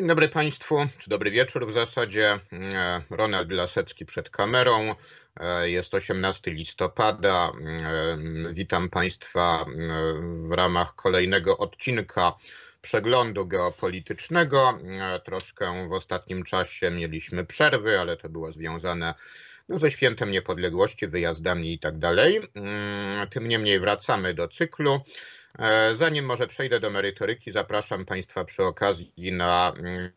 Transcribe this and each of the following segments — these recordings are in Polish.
Dzień dobry Państwu, czy dobry wieczór w zasadzie. Mm, Ronald Lasecki przed kamerą. E, jest 18 listopada. Mm, witam Państwa mm, w ramach kolejnego odcinka przeglądu geopolitycznego. Troszkę w ostatnim czasie mieliśmy przerwy, ale to było związane no, ze świętem niepodległości, wyjazdami i tak dalej. Tym niemniej wracamy do cyklu. E, zanim może przejdę do merytoryki, zapraszam Państwa przy okazji na mm,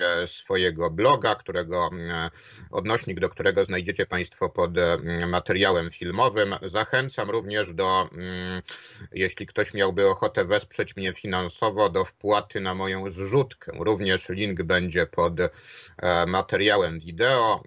E, swojego bloga, którego mm, e, odnośnik do którego znajdziecie Państwo pod e, materiałem filmowym. Zachęcam również do, mm, jeśli ktoś miałby ochotę wesprzeć mnie finansowo, do wpłaty na moją zrzutkę. Również link będzie pod materiałem wideo.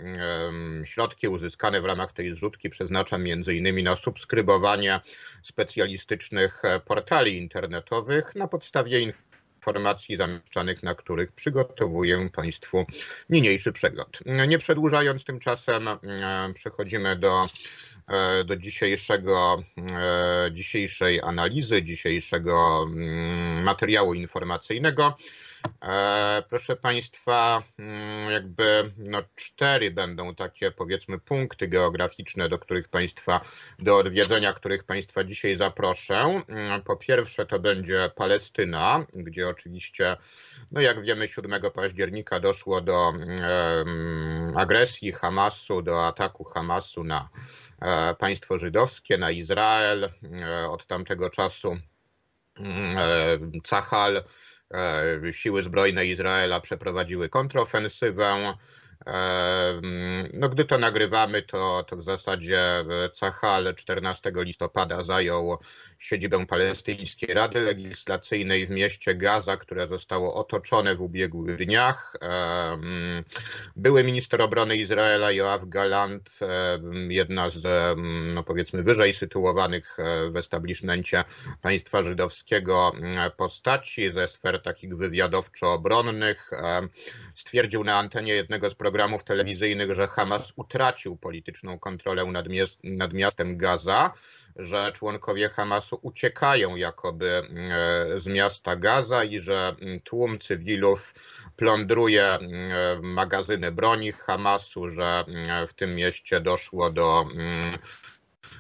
Środki uzyskane w ramach tej zrzutki przeznaczam między innymi na subskrybowanie specjalistycznych portali internetowych na podstawie informacji informacji zamieszczanych, na których przygotowuję Państwu niniejszy przegląd. Nie przedłużając tymczasem, e, przechodzimy do e, do dzisiejszego, e, dzisiejszej analizy, dzisiejszego mm, materiału informacyjnego. E, proszę Państwa, mm, jakby no cztery będą takie powiedzmy punkty geograficzne, do których Państwa, do odwiedzenia których Państwa dzisiaj zaproszę. Mm, po pierwsze to będzie Palestyna, gdzie oczywiście, no jak wiemy, 7 października doszło do agresji Hamasu, do ataku Hamasu na e, państwo żydowskie, na Izrael. E, od tamtego czasu mm, Cahal E, siły zbrojne Izraela przeprowadziły kontrofensywę. E, no, gdy to nagrywamy, to, to w zasadzie e, Cahal 14 listopada zajął siedzibę Palestyńskiej Rady Legislacyjnej w mieście Gaza, które zostało otoczone w ubiegłych dniach. Były minister obrony Izraela Joaf Galant, jedna z no powiedzmy wyżej sytuowanych e, w establishmencie państwa żydowskiego e, postaci ze sfer takich wywiadowczo-obronnych, stwierdził na antenie jednego z programów telewizyjnych, że Hamas utracił polityczną kontrolę nad, nad miastem Gaza że członkowie Hamasu uciekają jakoby e, z miasta Gaza i że mm, tłum cywilów plądruje mm, e, magazyny broni Hamasu, że mm, e, w tym mieście doszło do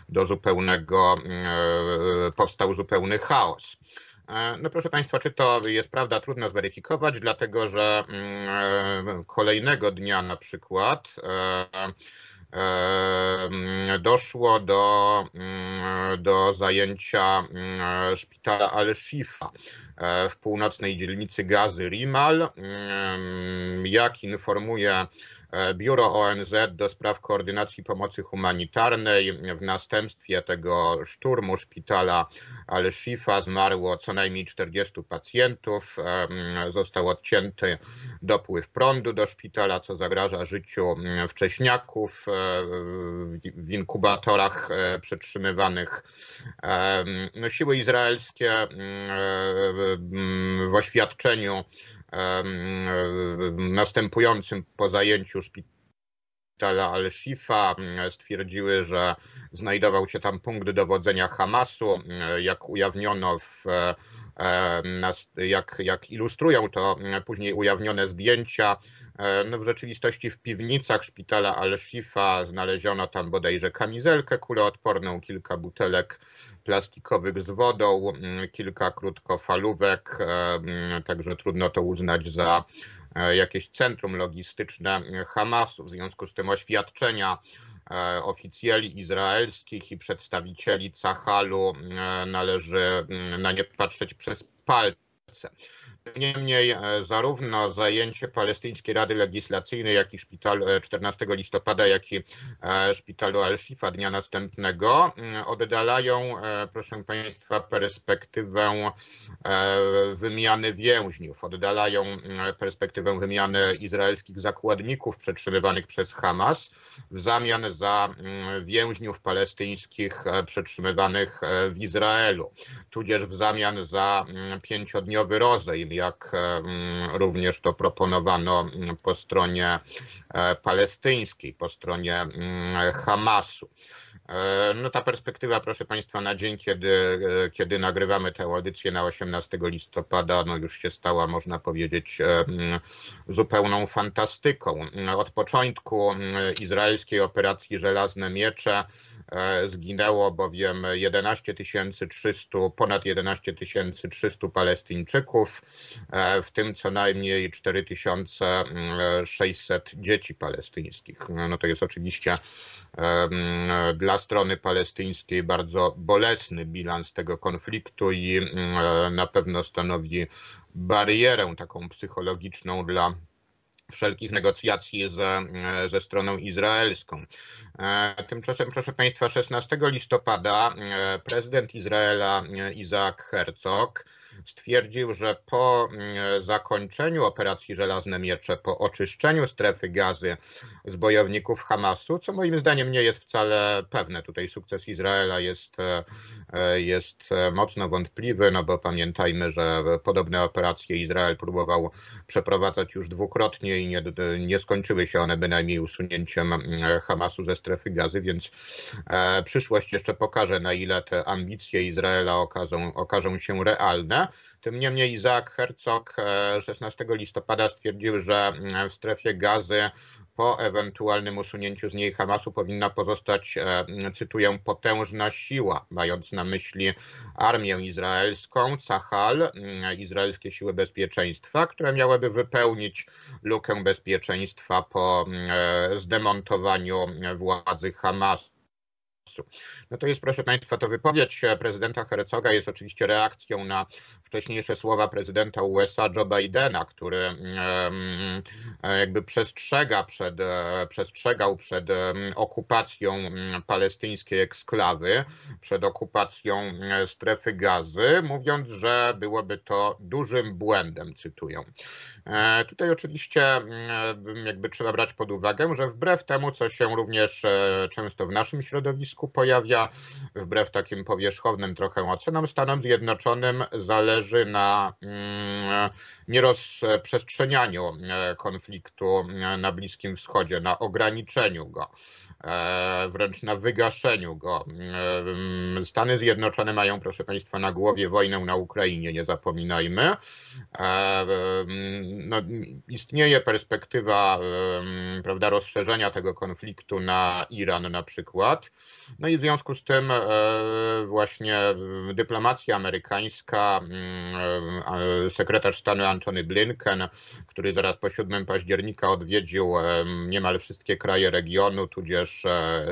do zupełnego, powstał zupełny chaos. No proszę Państwa, czy to jest prawda, trudno zweryfikować, dlatego że kolejnego dnia na przykład doszło do, mm, do zajęcia mm, szpitala Al-Shifa e, w północnej dzielnicy Gazy Rimal. Jak informuje Biuro ONZ do spraw koordynacji pomocy humanitarnej. W następstwie tego szturmu szpitala Al-Shifa zmarło co najmniej 40 pacjentów. E, został odcięty dopływ prądu do szpitala, co zagraża życiu wcześniaków e, w inkubatorach e, przetrzymywanych. Siły izraelskie w oświadczeniu następującym po zajęciu szpitala Al-Shifa stwierdziły, że znajdował się tam punkt dowodzenia Hamasu, jak ujawniono w jak, jak ilustrują to mm, później ujawnione zdjęcia, no w rzeczywistości w piwnicach szpitala Al-Shifa znaleziono tam bodajże kamizelkę kuloodporną, kilka butelek plastikowych z wodą, mm, kilka krótkofalówek, także trudno to uznać za e, jakieś centrum logistyczne Hamasu. W związku z tym oświadczenia E, oficjeli izraelskich i przedstawicieli Cahalu e, należy mm, na nie patrzeć przez palce Polsce. Niemniej e, zarówno zajęcie palestyńskiej Rady Legislacyjnej, jak i szpital 14 e, listopada, jak i e, szpitalu Al-Shifa dnia następnego mm, oddalają, proszę Państwa, perspektywę wymiany więźniów, oddalają mm, perspektywę wymiany izraelskich zakładników przetrzymywanych przez Hamas w zamian za mm, więźniów palestyńskich przetrzymywanych w Izraelu tudzież w zamian za mm, pięciodniowy rozejm, jak e, mm, również to proponowano mm, po stronie e, palestyńskiej, po stronie Hamasu. E, no ta perspektywa, proszę Państwa, na dzień, kiedy, kiedy nagrywamy tę audycję na 18 listopada, no już się stała, można powiedzieć, zupełną fantastyką. Od początku izraelskiej operacji Żelazne Miecze, E, zginęło bowiem 11 300, ponad 11 300 Palestyńczyków, e, w tym co najmniej 4600 mm, dzieci palestyńskich. No to jest oczywiście e, mm, dla strony palestyńskiej bardzo bolesny bilans tego konfliktu i mm, na pewno stanowi barierę taką psychologiczną dla wszelkich negocjacji ze, e, ze stroną izraelską. E, tymczasem, proszę Państwa, 16 listopada e, prezydent Izraela Izaak Herzog stwierdził, że po mm, zakończeniu operacji Żelazne Miecze, po oczyszczeniu strefy gazy z bojowników Hamasu, co moim zdaniem nie jest wcale pewne, tutaj sukces Izraela jest, e, e, jest e, mocno wątpliwy, no bo pamiętajmy, że podobne operacje Izrael próbował przeprowadzać już dwukrotnie i nie, nie skończyły się one bynajmniej usunięciem mm, Hamasu ze strefy gazy, więc przyszłość jeszcze pokaże, na ile te ambicje Izraela okażą, okażą się realne. Tym niemniej Izaak Herzog 16 e, listopada stwierdził, że mm, w strefie gazy po ewentualnym usunięciu z niej Hamasu powinna pozostać, e, mm, cytuję, potężna siła, mając na myśli armię izraelską, Cahal, mm, izraelskie siły bezpieczeństwa, które miałyby wypełnić lukę bezpieczeństwa po e, zdemontowaniu władzy Hamasu. No to jest, proszę Państwa, to wypowiedź prezydenta Herzog'a jest oczywiście reakcją na wcześniejsze słowa prezydenta USA Joe Bidena, który jakby przestrzega przed, przestrzegał przed okupacją palestyńskiej eksklawy, przed okupacją strefy gazy, mówiąc, że byłoby to dużym błędem, Cytują. E, tutaj oczywiście jakby trzeba brać pod uwagę, że wbrew temu, co się również e, często w naszym środowisku pojawia. Wbrew takim powierzchownym trochę ocenom, Stanom Zjednoczonym zależy na mm, nierozprzestrzenianiu e, konfliktu e, na Bliskim Wschodzie, na ograniczeniu go, e, wręcz na wygaszeniu go. Mm, Stany Zjednoczone mają, proszę Państwa, na głowie wojnę na Ukrainie, nie zapominajmy. Mm, no, istnieje perspektywa prawda, rozszerzenia tego konfliktu na Iran na przykład. No i w związku z tym e, właśnie dyplomacja amerykańska, e, sekretarz stanu Antony Blinken, który zaraz po 7 października odwiedził e, niemal wszystkie kraje regionu, tudzież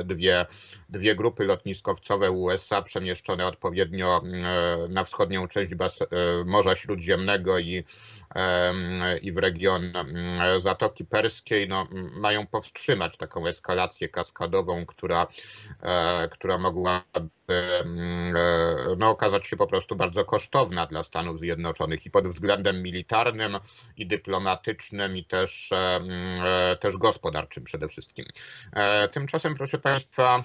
dwie, dwie grupy lotniskowcowe USA przemieszczone odpowiednio na wschodnią część Morza Śródziemnego i i w region Zatoki Perskiej no, mają powstrzymać taką eskalację kaskadową, która, e, która mogłaby e, no, okazać się po prostu bardzo kosztowna dla Stanów Zjednoczonych i pod względem militarnym i dyplomatycznym i też, e, też gospodarczym przede wszystkim. Tymczasem, proszę Państwa,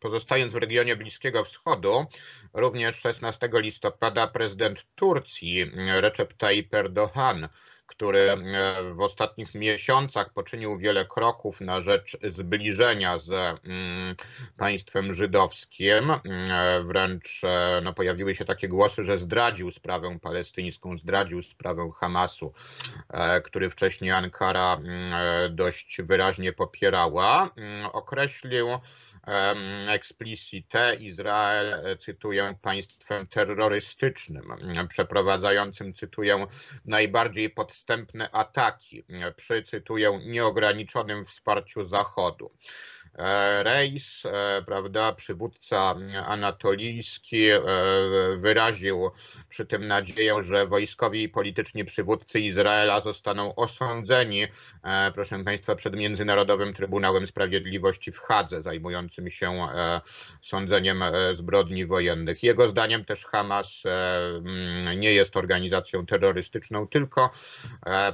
Pozostając w regionie Bliskiego Wschodu, również 16 listopada prezydent Turcji mm, Recep Tayyip Erdogan, który mm, w ostatnich miesiącach poczynił wiele kroków na rzecz zbliżenia z mm, państwem żydowskim. Wręcz e, no, pojawiły się takie głosy, że zdradził sprawę palestyńską, zdradził sprawę Hamasu, e, który wcześniej Ankara e, dość wyraźnie popierała. Określił explicite Izrael, e, cytuję, państwem terrorystycznym, przeprowadzającym, cytuję, najbardziej podstępne ataki przy, cytuję, nieograniczonym wsparciu Zachodu. E, rejs, e, prawda, przywódca anatolijski e, wyraził przy tym nadzieję, że wojskowi i polityczni przywódcy Izraela zostaną osądzeni, proszę Państwa, przed Międzynarodowym Trybunałem Sprawiedliwości w Hadze, zajmującym się sądzeniem zbrodni wojennych. Jego zdaniem też Hamas mm, nie jest organizacją terrorystyczną, tylko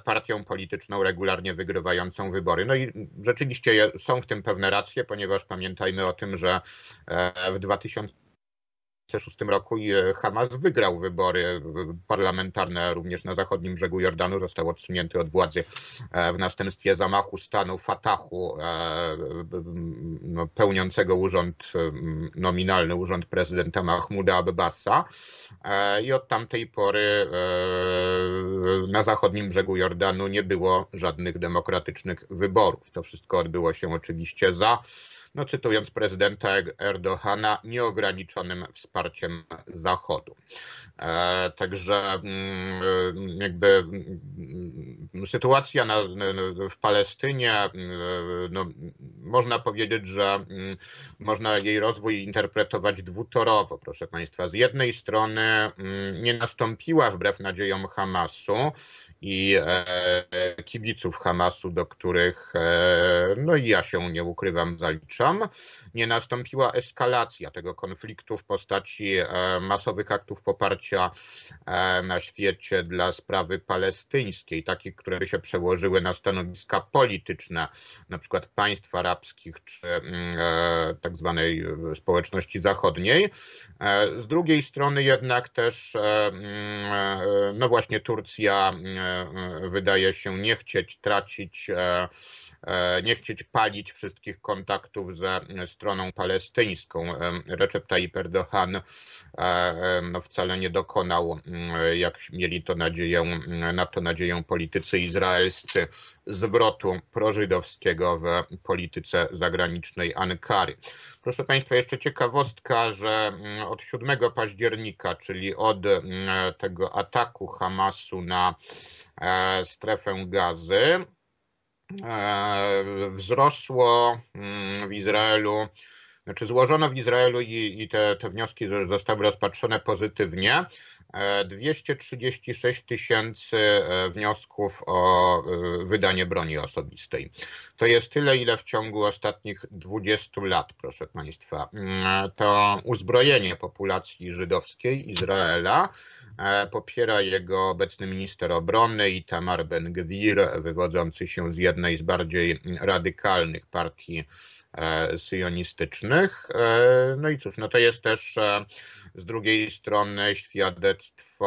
partią polityczną regularnie wygrywającą wybory. No i rzeczywiście są w tym pewne racje ponieważ pamiętajmy o tym, że e, w 2000 2006 roku e, Hamas wygrał wybory e, parlamentarne również na zachodnim brzegu Jordanu, został odsunięty od władzy e, w następstwie zamachu stanu Fatahu, no, pełniącego urząd, nominalny urząd prezydenta Mahmuda Abbasa i od tamtej pory na zachodnim brzegu Jordanu nie było żadnych demokratycznych wyborów. To wszystko odbyło się oczywiście za no cytując prezydenta Erdohana, nieograniczonym wsparciem Zachodu. E, także mm, e, jakby mm, sytuacja na, w Palestynie, e, no, można powiedzieć, że mm, można jej rozwój interpretować dwutorowo, proszę Państwa. Z jednej strony nie nastąpiła wbrew nadziejom Hamasu i e, kibiców Hamasu, do których, e, no i ja się nie ukrywam, zaliczam, nie nastąpiła eskalacja tego konfliktu w postaci e, masowych aktów poparcia e, na świecie dla sprawy palestyńskiej, takich, które się przełożyły na stanowiska polityczne, na przykład państw arabskich czy mm, e, tak zwanej społeczności zachodniej. E, z drugiej strony jednak też, mm, no właśnie Turcja, wydaje się nie chcieć tracić e, E, nie chcieć palić wszystkich kontaktów ze stroną palestyńską. E, Recep Tayyip Erdogan e, no, wcale nie dokonał, mm, jak mieli to nadzieję, mm, na to nadzieję politycy izraelscy, zwrotu prożydowskiego w polityce zagranicznej Ankary. Proszę Państwa, jeszcze ciekawostka, że mm, od 7 października, czyli od tego ataku Hamasu na strefę gazy, E, wzrosło mm, w Izraelu, znaczy złożono w Izraelu i, i te, te wnioski zostały rozpatrzone pozytywnie. 236 e, tysięcy e, wniosków o e, wydanie broni osobistej. To jest tyle, ile w ciągu ostatnich 20 lat, proszę Państwa. Mm, to uzbrojenie populacji żydowskiej Izraela popiera jego obecny minister obrony Itamar Ben-Gvir, wywodzący się z jednej z bardziej radykalnych partii syjonistycznych. No i cóż, no to jest też z drugiej strony świadectwo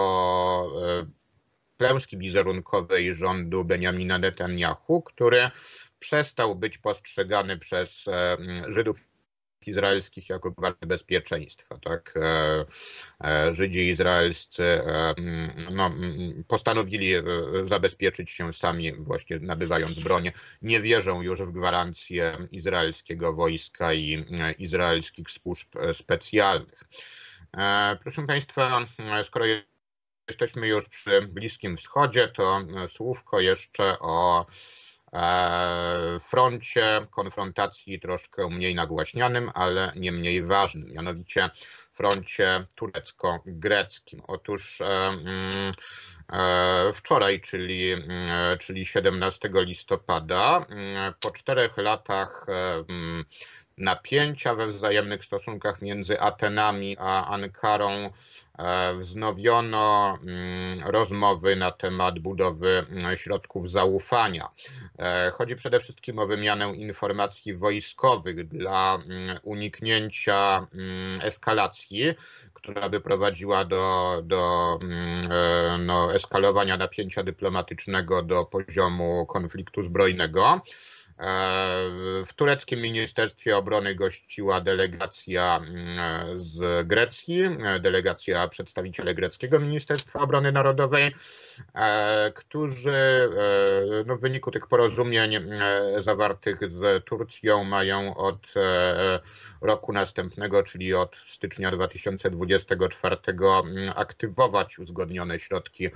e, klęski wizerunkowej rządu Benjamina Netanyahu, który przestał być postrzegany przez e, Żydów izraelskich jako gwarancję bezpieczeństwa. Tak? E, Żydzi izraelscy no, postanowili zabezpieczyć się sami, właśnie nabywając broń. Nie wierzą już w gwarancję izraelskiego wojska i izraelskich służb specjalnych. E, proszę Państwa, e, skoro jesteśmy już przy Bliskim Wschodzie, to e, słówko jeszcze o froncie konfrontacji troszkę mniej nagłaśnianym, ale nie mniej ważnym, mianowicie froncie turecko-greckim. Otóż mm, wczoraj, czyli, czyli 17 listopada, po czterech latach mm, napięcia we wzajemnych stosunkach między Atenami a Ankarą. E, wznowiono mm, rozmowy na temat budowy mm, środków zaufania. E, chodzi przede wszystkim o wymianę informacji wojskowych dla mm, uniknięcia eskalacji, która by prowadziła do, do e, no, eskalowania napięcia dyplomatycznego do poziomu konfliktu zbrojnego. E, w tureckim Ministerstwie Obrony gościła delegacja mm, z Grecji, e, delegacja przedstawiciele greckiego Ministerstwa Obrony Narodowej, e, którzy no, w wyniku tych porozumień zawartych z Turcją mają od roku następnego, czyli od stycznia 2024, mm, aktywować uzgodnione środki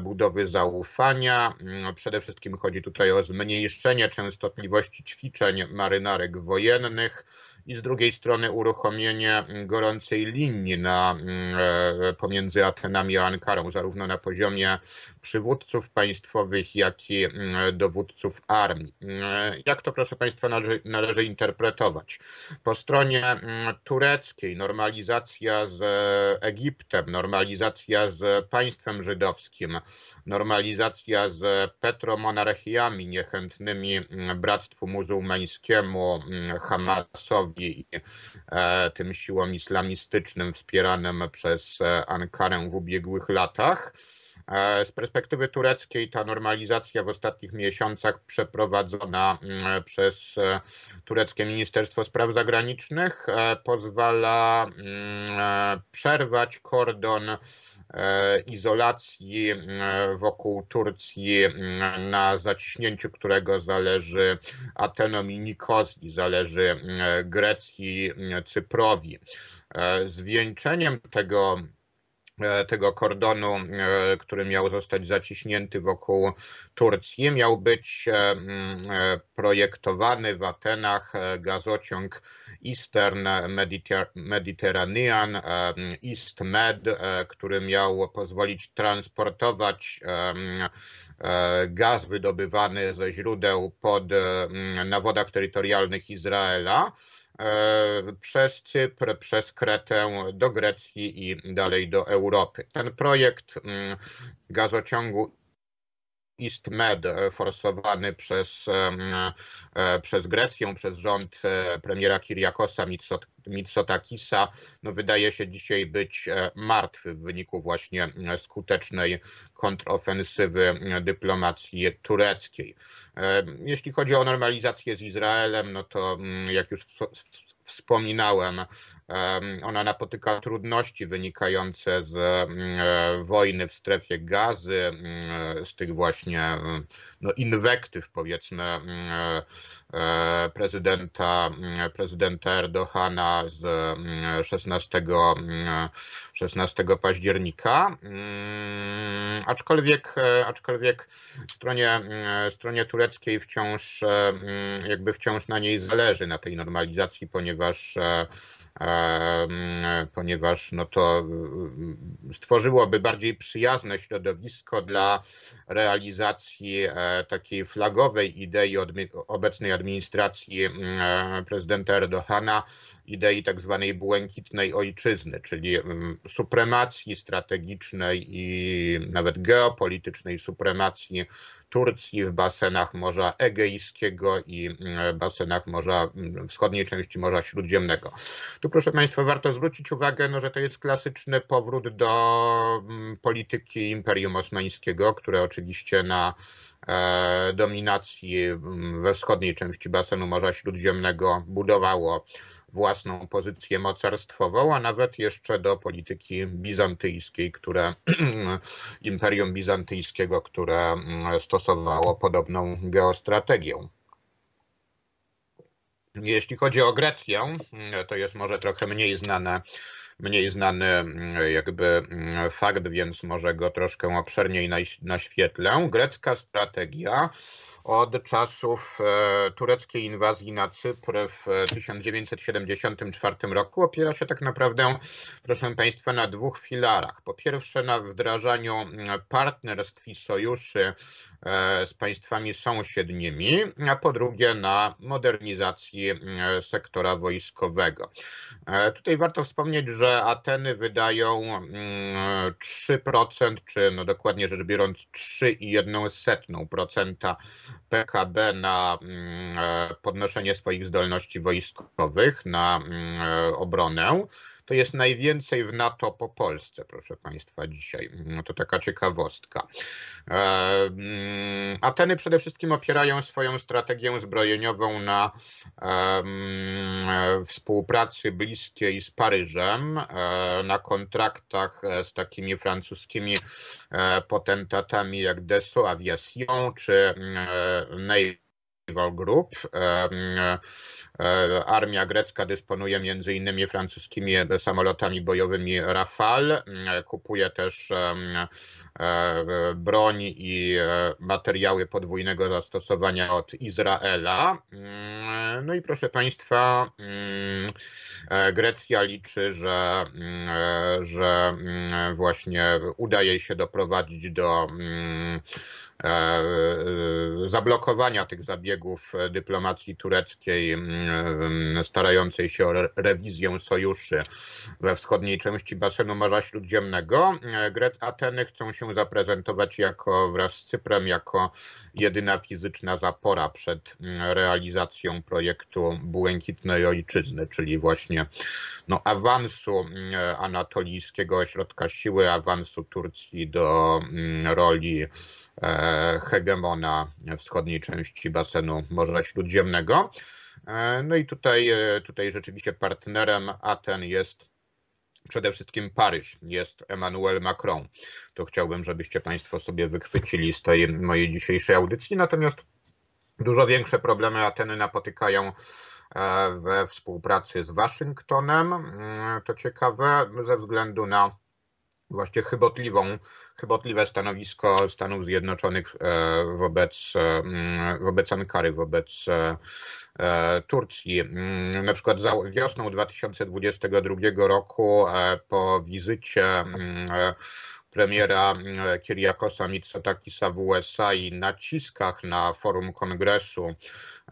budowy zaufania. Mm, przede wszystkim chodzi tutaj o zmniejszenie częstotliwości ćwiczeń marynarek wojennych i z drugiej strony uruchomienie gorącej linii na, mm, e, pomiędzy Atenami a Ankarą, zarówno na poziomie przywódców państwowych, jak i mm, dowódców armii. Mm, jak to, proszę Państwa, należy, należy interpretować? Po stronie mm, tureckiej normalizacja z Egiptem, normalizacja z państwem żydowskim, normalizacja z petromonarchiami niechętnymi Bractwu Muzułmańskiemu, Hamasowi i e, tym siłom islamistycznym wspieranym przez e, Ankarę w ubiegłych latach. E, z perspektywy tureckiej ta normalizacja w ostatnich miesiącach przeprowadzona mm, przez e, tureckie Ministerstwo Spraw Zagranicznych e, pozwala mm, przerwać kordon izolacji mm, wokół Turcji, na zaciśnięciu którego zależy Atenom i Nikozji, zależy Grecji, Cyprowi. Zwieńczeniem tego E, tego kordonu, e, który miał zostać zaciśnięty wokół Turcji, miał być e, mm, projektowany w Atenach gazociąg Eastern Mediterranean, East Med, który miał pozwolić transportować mm, gaz wydobywany ze źródeł pod, mm, na wodach terytorialnych Izraela E, przez Cypr, przez Kretę do Grecji i dalej do Europy. Ten projekt mm, gazociągu med, e, forsowany przez, e, przez Grecję, przez rząd e, premiera Kiriakosa Mitsotakisa, no wydaje się dzisiaj być martwy w wyniku właśnie skutecznej kontrofensywy dyplomacji tureckiej. Jeśli chodzi o normalizację z Izraelem, no to mm, jak już wspominałem. Ona napotyka trudności wynikające z mm, e, wojny w strefie gazy, mm, e, z tych właśnie mm, no, inwektyw, powiedzmy, e, E, prezydenta, mm, prezydenta Erdohana z 16, mm, 16 mm, października. Aczkolwiek, e, aczkolwiek stronie, stronie tureckiej wciąż, e, jakby wciąż na niej zależy, na tej normalizacji, ponieważ ponieważ no to mm, stworzyłoby bardziej przyjazne środowisko dla realizacji e, takiej flagowej idei obecnej administracji mm, e, prezydenta Erdogana idei tak zwanej błękitnej ojczyzny, czyli mm, supremacji strategicznej i nawet geopolitycznej supremacji Turcji w basenach Morza Egejskiego i mm, basenach Morza mm, wschodniej części Morza Śródziemnego. Tu proszę Państwa warto zwrócić uwagę, no, że to jest klasyczny powrót do polityki Imperium Osmańskiego, które oczywiście na E, dominacji mm, we wschodniej części basenu Morza Śródziemnego budowało własną pozycję mocarstwową, a nawet jeszcze do polityki bizantyjskiej, które Imperium Bizantyjskiego, które mm, stosowało podobną geostrategię. Jeśli chodzi o Grecję, mm, to jest może trochę mniej znane mniej znany mm, jakby mm, fakt, więc może go troszkę obszerniej naświetlę. Grecka strategia od czasów e, tureckiej inwazji na Cypr w 1974 e, roku opiera się tak naprawdę, proszę Państwa, na dwóch filarach. Po pierwsze, na wdrażaniu e, partnerstw i sojuszy z państwami sąsiednimi, a po drugie, na modernizacji sektora wojskowego. Tutaj warto wspomnieć, że Ateny wydają 3%, mm, czy no dokładnie rzecz biorąc 3,1% PKB na mm, e, podnoszenie swoich zdolności wojskowych, na mm, e, obronę, to jest najwięcej w NATO po Polsce, proszę Państwa, dzisiaj. No to taka ciekawostka. E, mm, Ateny przede wszystkim opierają swoją strategię zbrojeniową na e, mm, e, współpracy bliskiej z Paryżem, na kontraktach z takimi francuskimi potentatami jak Dessau Aviation czy mm, Navy rival group. E, armia grecka dysponuje między innymi francuskimi samolotami bojowymi Rafale, e, kupuje też e, broń i materiały podwójnego zastosowania od Izraela. Mm, no i proszę Państwa, mm, Grecja liczy, że, mm, że właśnie udaje się doprowadzić do E, e, zablokowania tych zabiegów e, dyplomacji tureckiej mm, starającej się o rewizję sojuszy we wschodniej części basenu Morza Śródziemnego. Gret Ateny chcą się zaprezentować jako wraz z Cyprem jako jedyna fizyczna zapora przed mm, realizacją projektu Błękitnej Ojczyzny, czyli właśnie no, awansu mm, anatolijskiego ośrodka siły, awansu Turcji do roli E, hegemona wschodniej części basenu Morza Śródziemnego. E, no i tutaj, e, tutaj rzeczywiście partnerem Aten jest przede wszystkim Paryż, jest Emmanuel Macron. To chciałbym, żebyście Państwo sobie wychwycili z tej mojej dzisiejszej audycji. Natomiast dużo większe problemy Ateny napotykają we współpracy z Waszyngtonem. To ciekawe ze względu na właśnie chybotliwą, chybotliwe stanowisko Stanów Zjednoczonych e, wobec, e, mm, wobec Ankary, wobec e, Turcji. Mm, na przykład wiosną 2022 roku po wizycie mm, premiera Kiriakosa Mitsotakisa w USA i naciskach na forum kongresu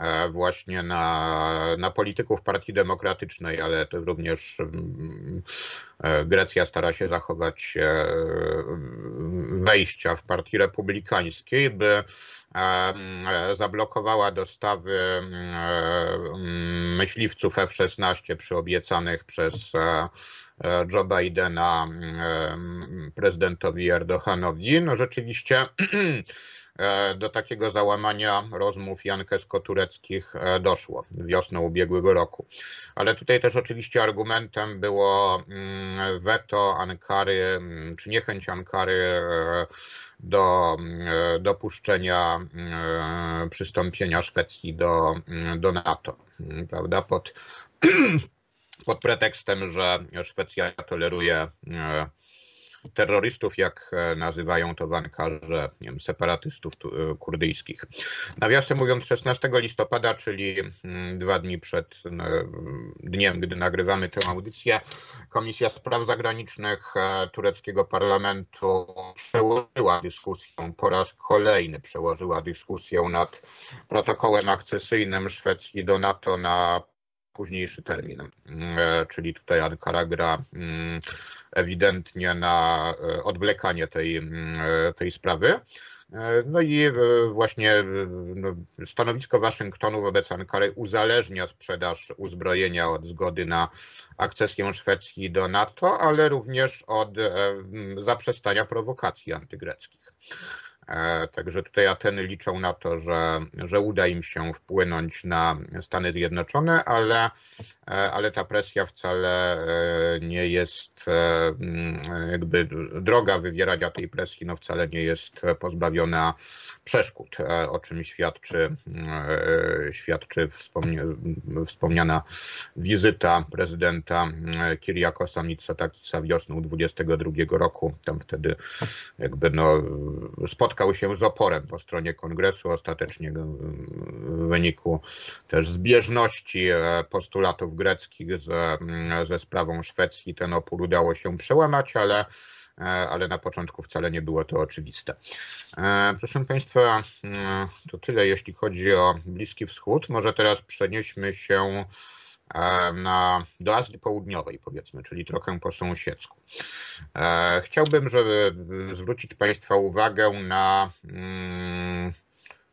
E, właśnie na, na polityków Partii Demokratycznej, ale to również mm, e, Grecja stara się zachować e, wejścia w Partii Republikańskiej, by mm, zablokowała dostawy mm, myśliwców F-16 przyobiecanych przez Joe Bidena prezydentowi Erdoganowi. No rzeczywiście E, do takiego załamania rozmów jankesko-tureckich e, doszło wiosną ubiegłego roku. Ale tutaj też oczywiście argumentem było mm, weto Ankary, mm, czy niechęć Ankary e, do dopuszczenia przystąpienia Szwecji do, mm, do NATO, prawda, pod, pod pretekstem, że Szwecja toleruje terrorystów, jak e, nazywają to wankarze nie wiem, separatystów e, kurdyjskich. Nawiasem mówiąc, 16 listopada, czyli mm, dwa dni przed e, dniem, gdy nagrywamy tę audycję, Komisja Spraw Zagranicznych tureckiego parlamentu przełożyła dyskusję, po raz kolejny przełożyła dyskusję nad protokołem akcesyjnym Szwecji do NATO na późniejszy termin. Mm, e, czyli tutaj Ankara gra mm, ewidentnie na e, odwlekanie tej, mm, e, tej sprawy. No i właśnie no, stanowisko Waszyngtonu wobec Ankary uzależnia sprzedaż uzbrojenia od zgody na akcesję Szwecji do NATO, ale również od zaprzestania prowokacji antygreckich. E, także tutaj Ateny liczą na to, że, że uda im się wpłynąć na Stany Zjednoczone, ale, e, ale ta presja wcale e, nie jest, mm, jakby droga wywierania tej presji no wcale nie jest pozbawiona przeszkód, o czym świadczy, świadczy wspomniana wizyta prezydenta Kiriakosa Mitsotakisa wiosną 22 roku. Tam wtedy jakby no spotkał spotkał się z oporem po stronie kongresu, ostatecznie mm, w wyniku też zbieżności e, postulatów greckich z, mm, ze sprawą Szwecji ten opór udało się przełamać, ale e, ale na początku wcale nie było to oczywiste. E, proszę Państwa, to tyle jeśli chodzi o Bliski Wschód. Może teraz przenieśmy się E, na, do Azji Południowej, powiedzmy, czyli trochę po sąsiedzku. E, chciałbym, żeby zwrócić Państwa uwagę na mm,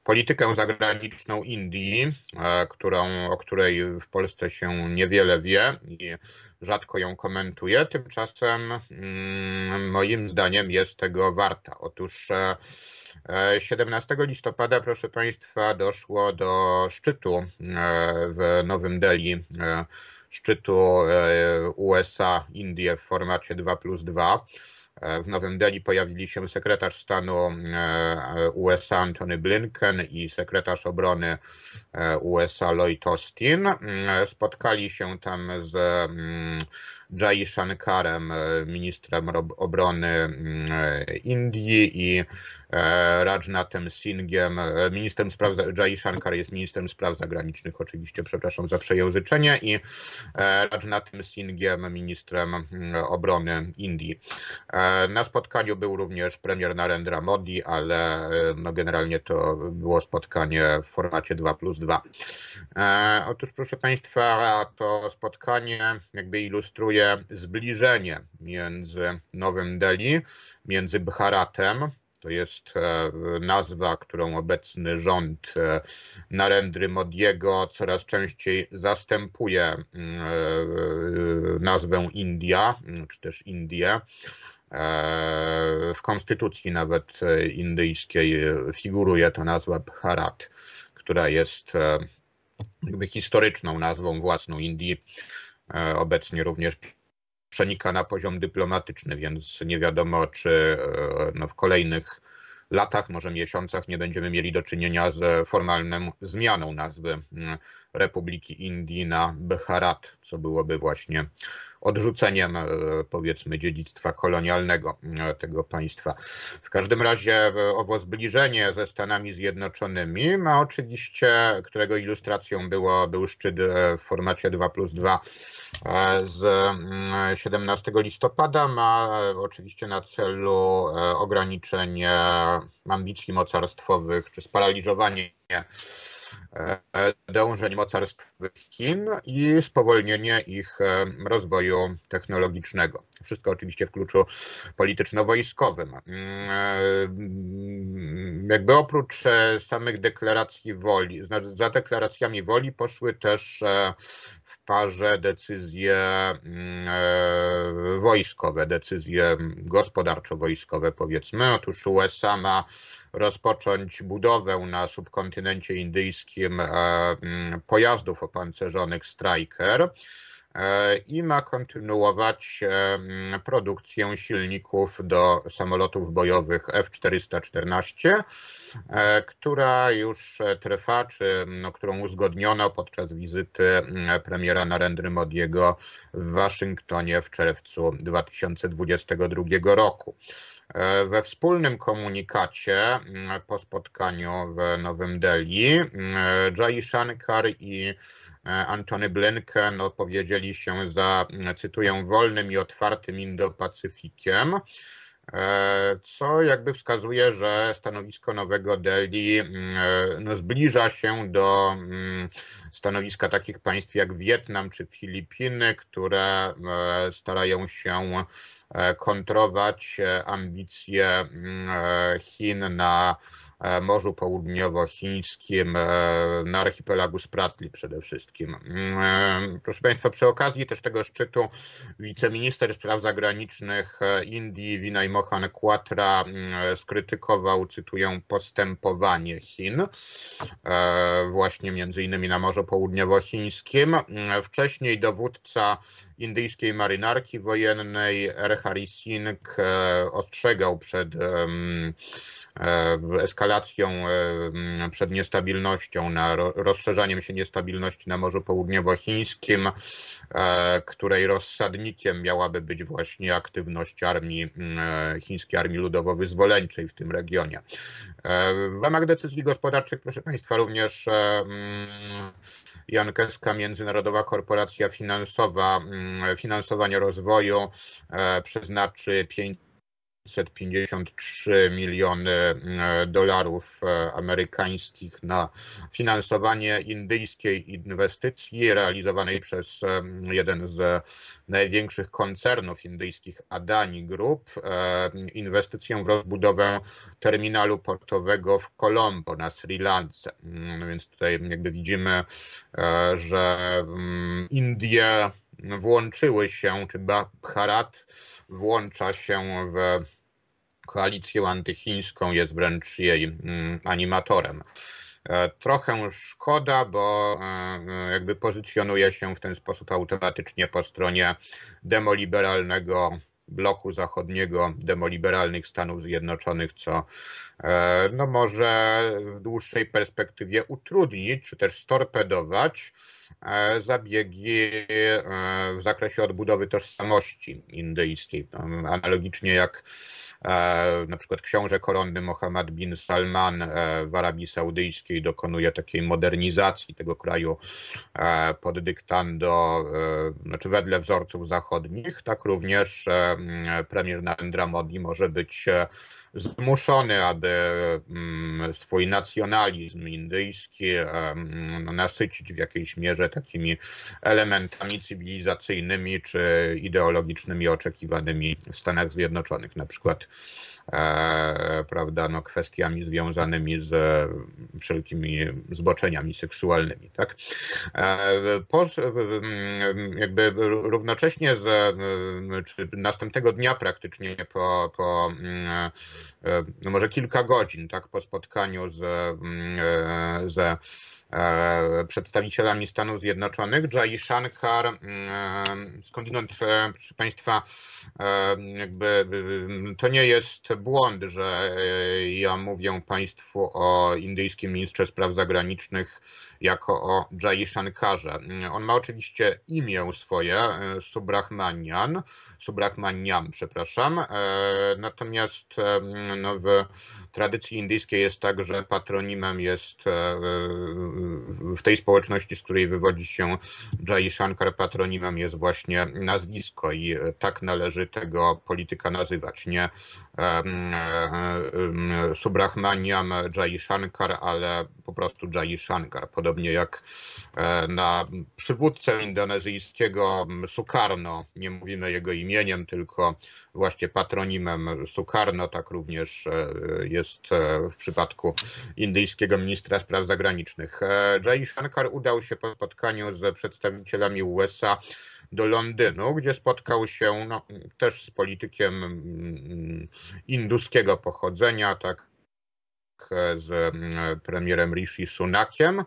politykę zagraniczną Indii, e, którą, o której w Polsce się niewiele wie i rzadko ją komentuje. Tymczasem mm, moim zdaniem jest tego warta. Otóż 17 e, listopada, proszę Państwa, doszło do szczytu e, w Nowym Delhi, e, szczytu USA-Indie w formacie 2 plus 2. W Nowym Delhi pojawili się sekretarz stanu USA Antony Blinken i sekretarz obrony USA Lloyd Austin. Spotkali się tam z mm, Jai Shankarem, e, ministrem obrony mm, e, Indii i e, Rajnathem Singhiem, ministrem spraw, Jai Shankar jest ministrem spraw zagranicznych, oczywiście, przepraszam za przejęzyczenie, i Rajnathem Singhiem, ministrem mm, obrony Indii. Na spotkaniu był również premier Narendra Modi, ale no generalnie to było spotkanie w formacie 2 plus 2. Otóż proszę Państwa, to spotkanie jakby ilustruje zbliżenie między Nowym Delhi, między Bharatem, to jest e, nazwa, którą obecny rząd e, Narendry Modiego coraz częściej zastępuje mm, e, nazwę India, mm, czy też Indie. W konstytucji nawet indyjskiej figuruje ta nazwa Bharat, która jest jakby historyczną nazwą własną Indii, obecnie również przenika na poziom dyplomatyczny, więc nie wiadomo, czy e, no, w kolejnych latach, może miesiącach nie będziemy mieli do czynienia z formalną zmianą nazwy mm, Republiki Indii na Beharat, co byłoby właśnie odrzuceniem e, powiedzmy dziedzictwa kolonialnego e, tego państwa. W każdym razie e, owo zbliżenie ze Stanami Zjednoczonymi ma oczywiście, którego ilustracją było, był szczyt w formacie 2 plus 2 z 17 mm, listopada, ma oczywiście na celu ograniczenie ambicji mocarstwowych czy sparaliżowanie E, dążeń mocarstw Chin i spowolnienie ich e, rozwoju technologicznego. Wszystko oczywiście w kluczu polityczno-wojskowym. Mm, e, mm, jakby oprócz samych deklaracji woli, znaczy za deklaracjami woli poszły też w parze decyzje mm, e, wojskowe, decyzje gospodarczo-wojskowe powiedzmy. Otóż USA ma rozpocząć budowę na subkontynencie indyjskim e, mm, pojazdów opancerzonych Striker. E, i ma kontynuować e, mm, produkcję silników do samolotów bojowych F-414, e, która już trwa, czy mm, no, którą uzgodniono podczas wizyty mm, premiera Narendry Modiego w Waszyngtonie w czerwcu 2022 roku. E, we wspólnym komunikacie mm, po spotkaniu w Nowym Delhi mm, Jai Shankar i e, Antony Blinken opowiedzieli się za, mm, cytuję, wolnym i otwartym Indo-Pacyfikiem e, co jakby wskazuje, że stanowisko Nowego Delhi no, zbliża się do stanowiska takich państw jak Wietnam czy Filipiny, które starają się E, kontrować e, ambicje mm, e, Chin na Morzu Południowochińskim, na archipelagu Spratli przede wszystkim. Mm, proszę Państwa, przy okazji też tego szczytu wiceminister spraw zagranicznych Indii Vinay Mohan Quatra mm, skrytykował, cytuję, postępowanie Chin, właśnie między innymi na Morzu Południowochińskim. Wcześniej dowódca indyjskiej marynarki wojennej R. Hari Singh e, ostrzegał przed e, eskalacją, przed niestabilnością, na rozszerzaniem się niestabilności na Morzu Południowochińskim, e, której rozsadnikiem miałaby być właśnie aktywność armii, chińskiej armii ludowo-wyzwoleńczej w tym regionie. W ramach decyzji gospodarczych, proszę Państwa, również Jankeska Międzynarodowa Korporacja Finansowa Mm, finansowanie rozwoju e, przeznaczy 553 miliony e, dolarów e, amerykańskich na finansowanie indyjskiej inwestycji realizowanej przez jeden z największych koncernów indyjskich Adani Group, inwestycję w rozbudowę terminalu portowego w Colombo na Sri Lance. Mm, no więc tutaj jakby widzimy, że mm, Indie włączyły się, czy Bharat włącza się w koalicję antychińską, jest wręcz jej mm, animatorem. E, trochę szkoda, bo e, e, jakby pozycjonuje się w ten sposób automatycznie po stronie demoliberalnego bloku zachodniego demoliberalnych Stanów Zjednoczonych, co e, no, może w dłuższej perspektywie utrudnić czy też storpedować e, zabiegi e, w zakresie odbudowy tożsamości indyjskiej. Analogicznie jak E, na przykład książę koronny Mohammed bin Salman e, w Arabii Saudyjskiej dokonuje takiej modernizacji tego kraju e, pod dyktando, znaczy wedle wzorców zachodnich, tak również premier Narendra Modi może być zmuszony, aby mm, swój nacjonalizm indyjski no, nasycić w jakiejś mierze takimi elementami cywilizacyjnymi czy ideologicznymi oczekiwanymi w Stanach Zjednoczonych, na przykład E, prawda, no, kwestiami związanymi z wszelkimi zboczeniami seksualnymi. Tak? E, po, jakby równocześnie z, czy następnego dnia praktycznie po, po e, no może kilka godzin tak, po spotkaniu z, z E, przedstawicielami Stanów Zjednoczonych. Jai Shankar, mm, e, skądinąd e, proszę Państwa, jakby to nie jest błąd, że ja mówię Państwu o indyjskim ministrze spraw zagranicznych jako o Jaishankarze. On ma oczywiście imię swoje, e, Subrahmanian, Subrahmaniam, przepraszam, e, natomiast e, no, w tradycji indyjskiej jest tak, że patronimem jest w tej społeczności, z której wywodzi się Shankar, patronimem jest właśnie nazwisko i tak należy tego polityka nazywać, nie Subrahmaniam Shankar, ale po prostu Shankar. podobnie podobnie jak e, na przywódcę indonezyjskiego mm, Sukarno. Nie mówimy jego imieniem, tylko właśnie patronimem Sukarno. Tak również e, jest e, w przypadku indyjskiego ministra spraw zagranicznych. Jai Shankar udał się po spotkaniu z przedstawicielami USA do Londynu, gdzie spotkał się no, też z politykiem mm, mm, induskiego pochodzenia, tak E, z mm, e, premierem Rishi Sunakiem.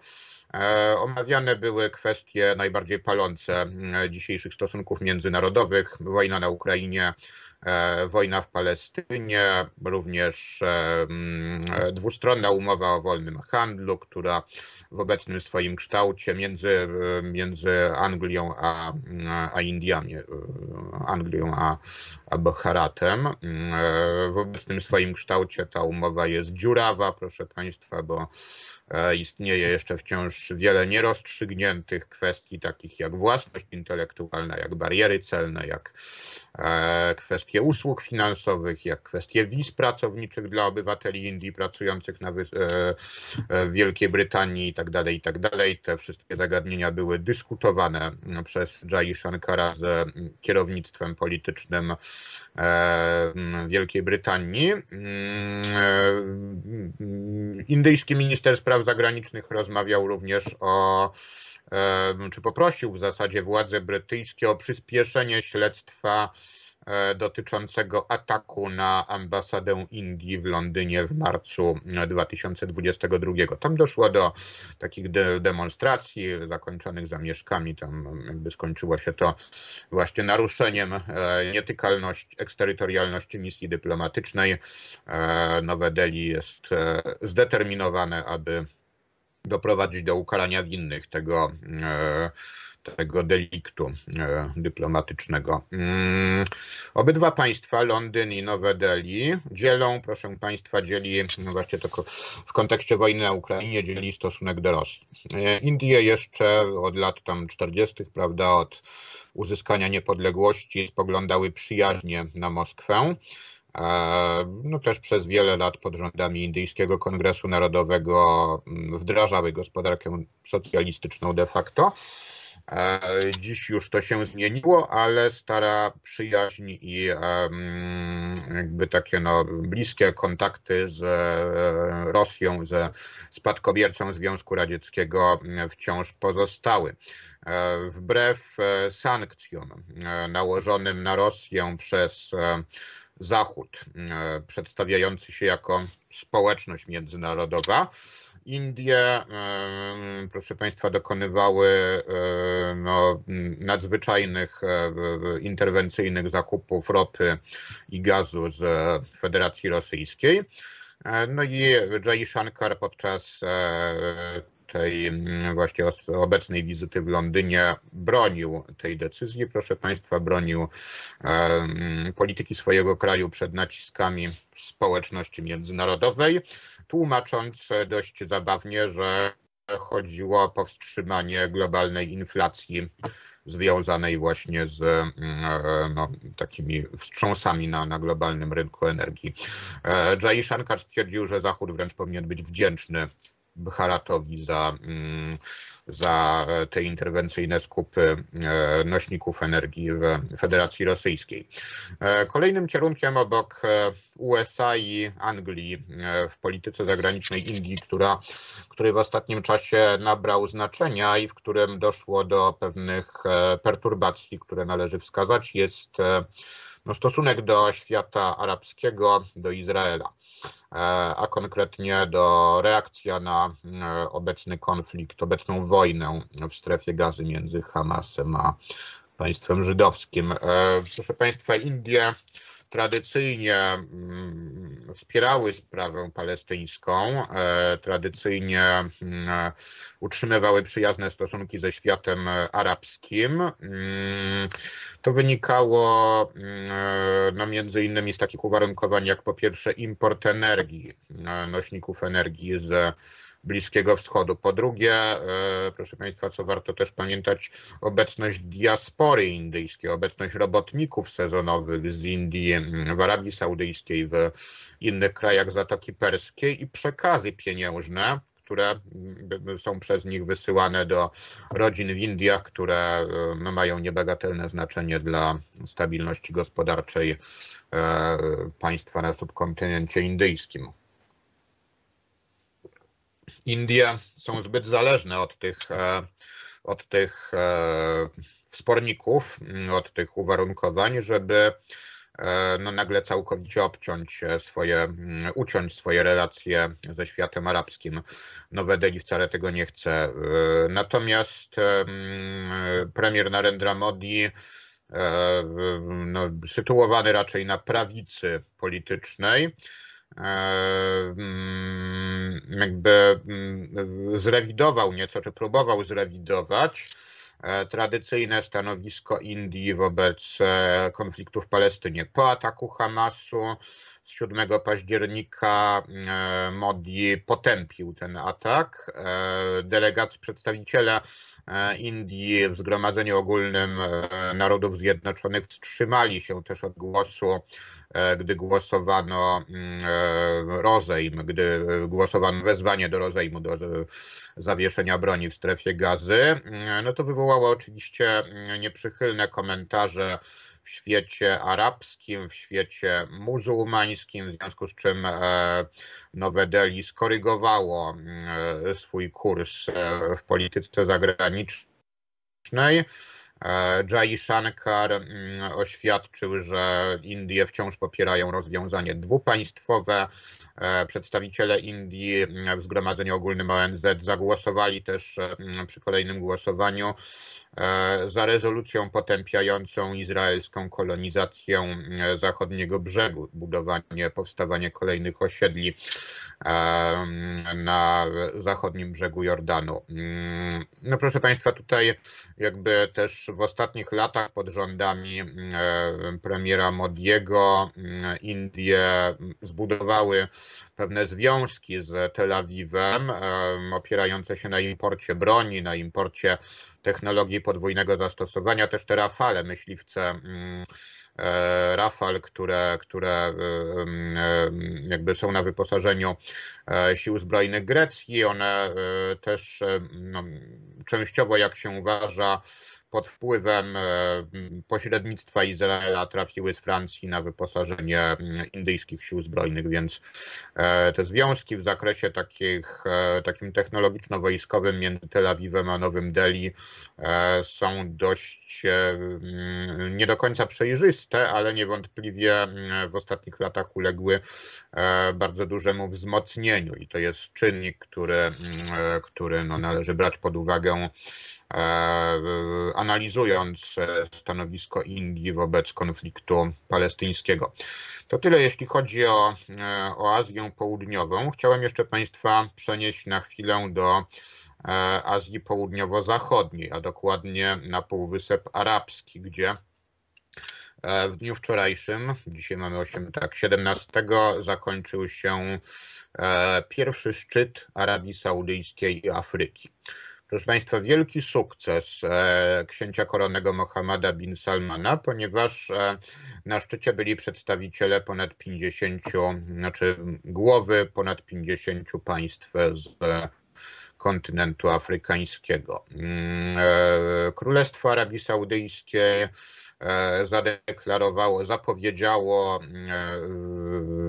E, omawiane były kwestie najbardziej palące dzisiejszych stosunków międzynarodowych, wojna na Ukrainie, e, wojna w Palestynie, również e, dwustronna umowa o wolnym handlu, która w obecnym swoim kształcie między, między Anglią a, a Indiami, Anglią a, a W obecnym swoim kształcie ta umowa jest dziurawa, proszę Państwa, bo E, istnieje jeszcze wciąż wiele nierozstrzygniętych kwestii, takich jak własność intelektualna, jak bariery celne, jak E, kwestie usług finansowych, jak kwestie wiz pracowniczych dla obywateli Indii pracujących na e, e, w Wielkiej Brytanii i i tak dalej tak dalej. Te wszystkie zagadnienia były dyskutowane przez Jai Shankara z mm, kierownictwem politycznym mm, Wielkiej Brytanii. Mm, Indyjski minister spraw zagranicznych rozmawiał również o czy poprosił w zasadzie władze brytyjskie o przyspieszenie śledztwa e, dotyczącego ataku na ambasadę Indii w Londynie w marcu 2022. E, Tam doszło do takich de demonstracji zakończonych zamieszkami. Tam jakby skończyło się to właśnie naruszeniem e, nietykalności, eksterytorialności misji dyplomatycznej. Nowe Delhi jest zdeterminowane, aby doprowadzić do ukarania winnych tego, e, tego deliktu e, dyplomatycznego. Mm, obydwa państwa, Londyn i Nowe Delhi, dzielą, proszę państwa, dzieli, no właśnie to w kontekście wojny na Ukrainie, dzieli stosunek do Rosji. E, Indie jeszcze od lat tam 40., prawda, od uzyskania niepodległości spoglądały przyjaźnie na Moskwę. E, no też przez wiele lat pod rządami Indyjskiego Kongresu Narodowego mm, wdrażały gospodarkę socjalistyczną de facto. E, dziś już to się zmieniło, ale stara przyjaźń i e, mm, jakby takie no, bliskie kontakty z Rosją, ze spadkobiercą Związku Radzieckiego mm, wciąż pozostały. Wbrew sankcjom nałożonym na Rosję przez Zachód, e, przedstawiający się jako społeczność międzynarodowa. Indie, e, proszę Państwa, dokonywały e, no, nadzwyczajnych interwencyjnych zakupów ropy i gazu z Federacji Rosyjskiej. No i Jay Shankar podczas tej mm, właśnie obecnej wizyty w Londynie bronił tej decyzji, proszę Państwa, bronił e, mm, polityki swojego kraju przed naciskami społeczności międzynarodowej, tłumacząc dość zabawnie, że chodziło o powstrzymanie globalnej inflacji związanej właśnie z mm, e, no, takimi wstrząsami na, na globalnym rynku energii. E, Jai Shankar stwierdził, że Zachód wręcz powinien być wdzięczny Haratowi za, mm, za te interwencyjne skupy e, nośników energii w Federacji Rosyjskiej. E, kolejnym kierunkiem obok e, USA i Anglii w polityce zagranicznej Indii, która, który w ostatnim czasie nabrał znaczenia i w którym doszło do pewnych perturbacji, które należy wskazać, jest no, stosunek do świata arabskiego, do Izraela, e, a konkretnie do reakcja na e, obecny konflikt, obecną wojnę w strefie gazy między Hamasem a państwem żydowskim. E, proszę Państwa, Indie tradycyjnie mm, wspierały sprawę palestyńską, e, tradycyjnie mm, e, utrzymywały przyjazne stosunki ze światem e, arabskim. Mm, to wynikało mm, no, między innymi z takich uwarunkowań jak po pierwsze import energii, nośników energii z Bliskiego Wschodu. Po drugie, e, proszę Państwa, co warto też pamiętać, obecność diaspory indyjskiej, obecność robotników sezonowych z Indii, w Arabii Saudyjskiej, w innych krajach Zatoki Perskiej i przekazy pieniężne, które są przez nich wysyłane do rodzin w Indiach, które e, no, mają niebagatelne znaczenie dla stabilności gospodarczej e, państwa na subkontynencie indyjskim. Indie są zbyt zależne od tych, e, od tych e, wsporników, mm, od tych uwarunkowań, żeby e, no, nagle całkowicie obciąć swoje, mm, uciąć swoje relacje ze światem arabskim. Nowe Delhi wcale tego nie chce. Natomiast mm, premier Narendra Modi no, sytuowany raczej na prawicy politycznej, Mm, jakby mm, zrewidował nieco, czy próbował zrewidować e, tradycyjne stanowisko Indii wobec e, konfliktu w Palestynie po ataku Hamasu. Z 7 października e, Modi potępił ten atak. Delegacja przedstawiciela E, Indii w Zgromadzeniu Ogólnym e, Narodów Zjednoczonych wstrzymali się też od głosu, e, gdy głosowano mm, rozejm, gdy głosowano wezwanie do rozejmu, do zawieszenia broni w strefie gazy. Mm, no to wywołało oczywiście mm, nieprzychylne komentarze w świecie arabskim, w świecie muzułmańskim, w związku z czym Nowe Delhi skorygowało swój kurs w polityce zagranicznej zagranicznej. E, Jai Shankar mm, oświadczył, że Indie wciąż popierają rozwiązanie dwupaństwowe. E, przedstawiciele Indii mm, w Zgromadzeniu Ogólnym ONZ zagłosowali też e, mm, przy kolejnym głosowaniu E, za rezolucją potępiającą izraelską kolonizację e, zachodniego brzegu, budowanie, powstawanie kolejnych osiedli e, na zachodnim brzegu Jordanu. Mm, no proszę Państwa, tutaj jakby też w ostatnich latach pod rządami premiera Modiego mm, Indie zbudowały pewne związki z Tel Awiwem opierające się na imporcie broni, na imporcie technologii podwójnego zastosowania, też te Rafale, myśliwce mm, Rafal, które, które e, e, jakby są na wyposażeniu e, sił zbrojnych Grecji. One też no, częściowo, jak się uważa, pod wpływem e, pośrednictwa Izraela trafiły z Francji na wyposażenie indyjskich sił zbrojnych, więc e, te związki w zakresie takich, e, takim technologiczno-wojskowym między Tel Awiwem a Nowym Delhi są dość nie do końca przejrzyste, ale niewątpliwie w ostatnich latach uległy bardzo dużemu wzmocnieniu i to jest czynnik, który, który no należy brać pod uwagę E, analizując e, stanowisko Indii wobec konfliktu palestyńskiego. To tyle, jeśli chodzi o, e, o Azję Południową. Chciałem jeszcze Państwa przenieść na chwilę do Azji Południowo-Zachodniej, a dokładnie na Półwysep Arabski, gdzie w dniu wczorajszym, dzisiaj mamy 8, tak, 17, zakończył się pierwszy szczyt Arabii Saudyjskiej i Afryki. Proszę Państwa, wielki sukces e, księcia koronnego Mohammada bin Salmana, ponieważ e, na szczycie byli przedstawiciele ponad 50, znaczy głowy ponad 50 państw z kontynentu afrykańskiego. Mm, e, Królestwo Arabii Saudyjskiej zadeklarowało, zapowiedziało mm,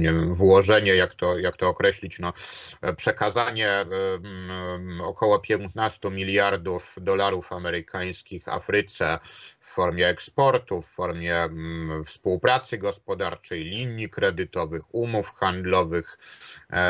wiem, włożenie, jak to, jak to określić, no, przekazanie mm, około 15 miliardów dolarów amerykańskich Afryce w formie eksportu, w formie mm, współpracy gospodarczej, linii kredytowych, umów handlowych